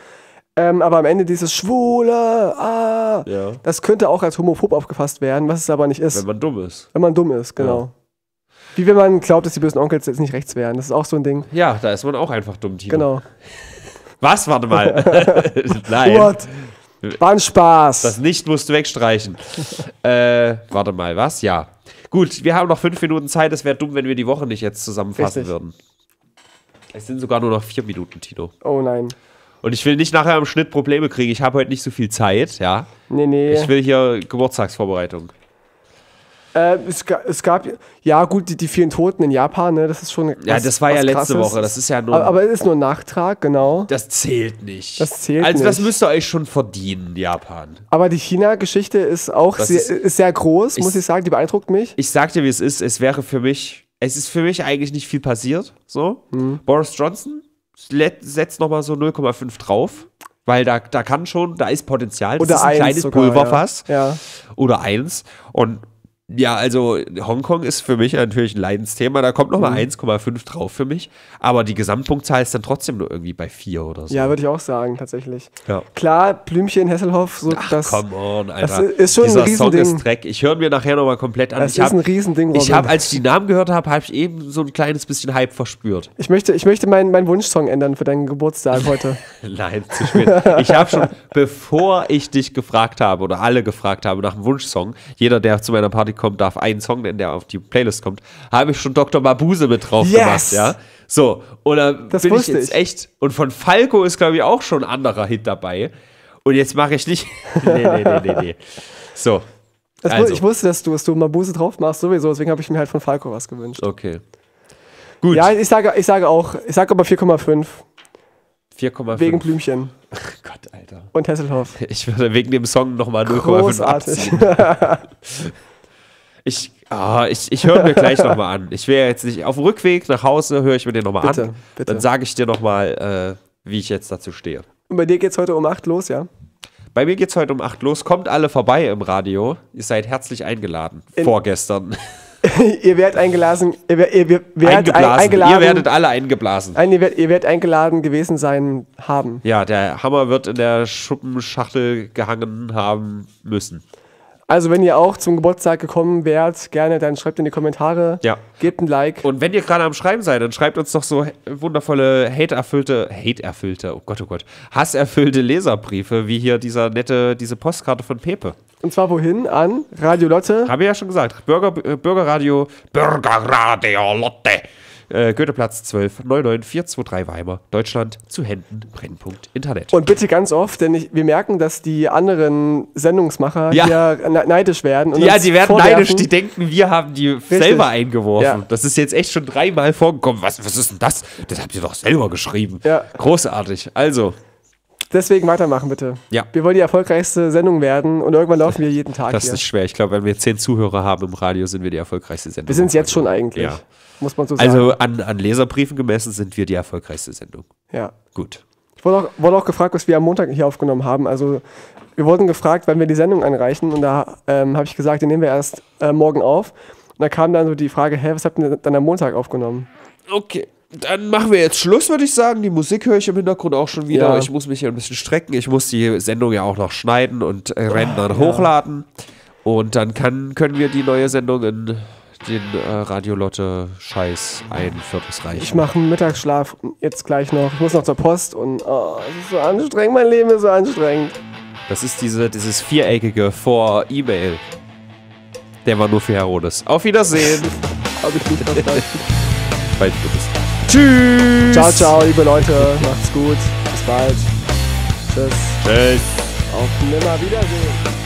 S2: Ähm, aber am Ende dieses Schwule, ah, ja. das könnte auch als homophob aufgefasst werden, was es aber nicht ist. Wenn man dumm ist. Wenn man dumm ist, genau. Ja. Wie wenn man glaubt, dass die bösen Onkels jetzt nicht rechts wären. Das ist auch so ein Ding.
S1: Ja, da ist man auch einfach dumm, Timo. Genau. Was? Warte mal. [laughs] Nein. What? War ein Spaß. Das Nicht musst du wegstreichen. äh, warte mal, was? Ja. Gut, wir haben noch fünf Minuten Zeit. Es wäre dumm, wenn wir die Woche nicht jetzt zusammenfassen Richtig. würden. Es sind sogar nur noch vier Minuten, Tino. Oh nein. Und ich will nicht nachher im Schnitt Probleme kriegen. Ich habe heute nicht so viel Zeit, ja. Nee, nee. Ich will hier Geburtstagsvorbereitung.
S2: Ähm, es, es, gab, ja gut, die, die, vielen Toten in Japan, ne, das ist schon. Was, ja, das war ja letzte krasses. Woche, das ist ja nur. Aber, aber, es ist nur ein Nachtrag, genau. Das zählt nicht. Das zählt also, nicht. Also, das müsst ihr
S1: euch schon verdienen, Japan.
S2: Aber die China-Geschichte ist auch sehr, ist sehr, groß, ich, muss ich sagen, die beeindruckt mich.
S1: Ich sag dir, wie es ist, es wäre für mich, es ist für mich eigentlich nicht viel passiert, so. Hm. Boris Johnson setzt nochmal so 0,5 drauf. Weil da, da kann schon, da ist Potenzial. Das Oder ist ein kleines sogar, Pulverfass. Ja. Ja. Oder eins. Und ja, also Hongkong ist für mich natürlich ein Leidensthema. Da kommt nochmal mhm. 1,5 drauf für mich. Aber die Gesamtpunktzahl ist dann trotzdem nur irgendwie bei 4 oder so.
S2: Ja, würde ich auch sagen, tatsächlich. Ja. Klar, Blümchen, Hesselhoff, so Ach, das. Come on, Alter. Das ist schon Dieser ein Riesending. Song ist
S1: Dreck. Ich höre mir nachher nochmal komplett an. Das ich ist hab, ein Riesending, Robin. Ich habe, als ich die Namen gehört habe, habe ich eben so ein kleines bisschen Hype verspürt.
S2: Ich möchte, ich möchte meinen mein Wunschsong ändern für deinen Geburtstag heute.
S1: [laughs] Nein, zu spät. Ich habe schon, [laughs] bevor ich dich gefragt habe oder alle gefragt habe nach einem Wunschsong, jeder, der zu meiner Party kommen darf, einen Song, der auf die Playlist kommt, habe ich schon Dr. Mabuse mit drauf yes! gemacht, ja. So, oder das bin ich jetzt echt. Und von Falco ist, glaube ich, auch schon ein anderer Hit dabei. Und jetzt mache ich nicht. [laughs] nee, nee, nee, nee, nee. So. Also. Ich
S2: wusste, dass du, dass du Mabuse drauf machst, sowieso, deswegen habe ich mir halt von Falco was gewünscht. Okay. Gut. Ja, ich sage, ich sage auch, ich sage aber 4,5.
S1: 4,5. Wegen
S2: Blümchen. Ach
S1: Gott, Alter. Und Hesselhoff. Ich würde wegen dem Song nochmal 0,5 Großartig. [laughs] Ich, oh, ich, ich höre mir gleich nochmal an. Ich wäre jetzt nicht. Auf dem Rückweg nach Hause höre ich mir den nochmal an. Bitte. Dann sage ich dir nochmal, äh, wie ich jetzt dazu stehe.
S2: Und bei dir geht es heute um 8 los, ja?
S1: Bei mir geht es heute um 8 los. Kommt alle vorbei im Radio. Ihr seid herzlich eingeladen. In Vorgestern.
S2: [laughs] ihr werdet eingeladen. Ihr, wer, ihr, werdet eingeladen. eingeladen. Ihr werdet
S1: alle eingeblasen.
S2: Nein, ihr, werdet, ihr werdet eingeladen gewesen sein haben.
S1: Ja, der Hammer wird in der Schuppenschachtel gehangen haben müssen.
S2: Also, wenn ihr auch zum Geburtstag gekommen wärt, gerne, dann schreibt in die Kommentare.
S1: Ja. Gebt ein Like. Und wenn ihr gerade am Schreiben seid, dann schreibt uns doch so wundervolle, hate-erfüllte, hate-erfüllte, oh Gott, oh Gott, hasserfüllte Leserbriefe, wie hier dieser nette, diese Postkarte von Pepe.
S2: Und zwar wohin? An Radio Lotte. Habe ich ja schon gesagt. Bürger, äh, Bürgerradio, Bürgerradio Lotte.
S1: Äh, Goetheplatz 12 99423 Weimar, Deutschland zu Händen, Brennpunkt Internet.
S2: Und bitte ganz oft, denn ich, wir merken, dass die anderen Sendungsmacher ja. hier ne-, neidisch werden. Und ja, die werden vorwerfen. neidisch, die
S1: denken, wir haben die Richtig. selber eingeworfen. Ja. Das ist jetzt echt schon dreimal vorgekommen. Was, was ist denn das? Das habt ihr doch selber geschrieben. Ja. Großartig. Also,
S2: Deswegen weitermachen, bitte. Ja. Wir wollen die erfolgreichste Sendung werden und irgendwann laufen wir jeden Tag. Das ist nicht
S1: schwer. Ich glaube, wenn wir zehn Zuhörer haben im Radio, sind wir die erfolgreichste Sendung. Wir sind es jetzt schon eigentlich. Ja muss man so sagen. Also an, an Leserbriefen gemessen sind wir die erfolgreichste Sendung. Ja. Gut.
S2: Ich wurde auch, wurde auch gefragt, was wir am Montag hier aufgenommen haben. Also wir wurden gefragt, wann wir die Sendung einreichen und da ähm, habe ich gesagt, die nehmen wir erst äh, morgen auf. Und da kam dann so die Frage, hä, was habt ihr dann am Montag aufgenommen?
S1: Okay. Dann machen wir jetzt Schluss, würde ich sagen. Die Musik höre ich im Hintergrund auch schon wieder. Ja. Ich muss mich hier ein bisschen strecken. Ich muss die Sendung ja auch noch schneiden und äh, rendern, ja. hochladen. Und dann kann, können wir die neue Sendung in den äh, Radiolotte-Scheiß ein Viertes das Reich. Ich mache
S2: einen Mittagsschlaf jetzt gleich noch. Ich muss noch zur Post und oh, es ist so anstrengend, mein Leben ist so anstrengend.
S1: Das ist diese, dieses viereckige vor E-Mail. Der war nur für Herodes. Auf Wiedersehen. [laughs] Hab ich bald verstanden. [laughs] Bald
S2: Tschüss. Ciao, ciao, liebe Leute. Macht's gut. Bis bald. Tschüss. Tschüss. Auf nimmer Wiedersehen.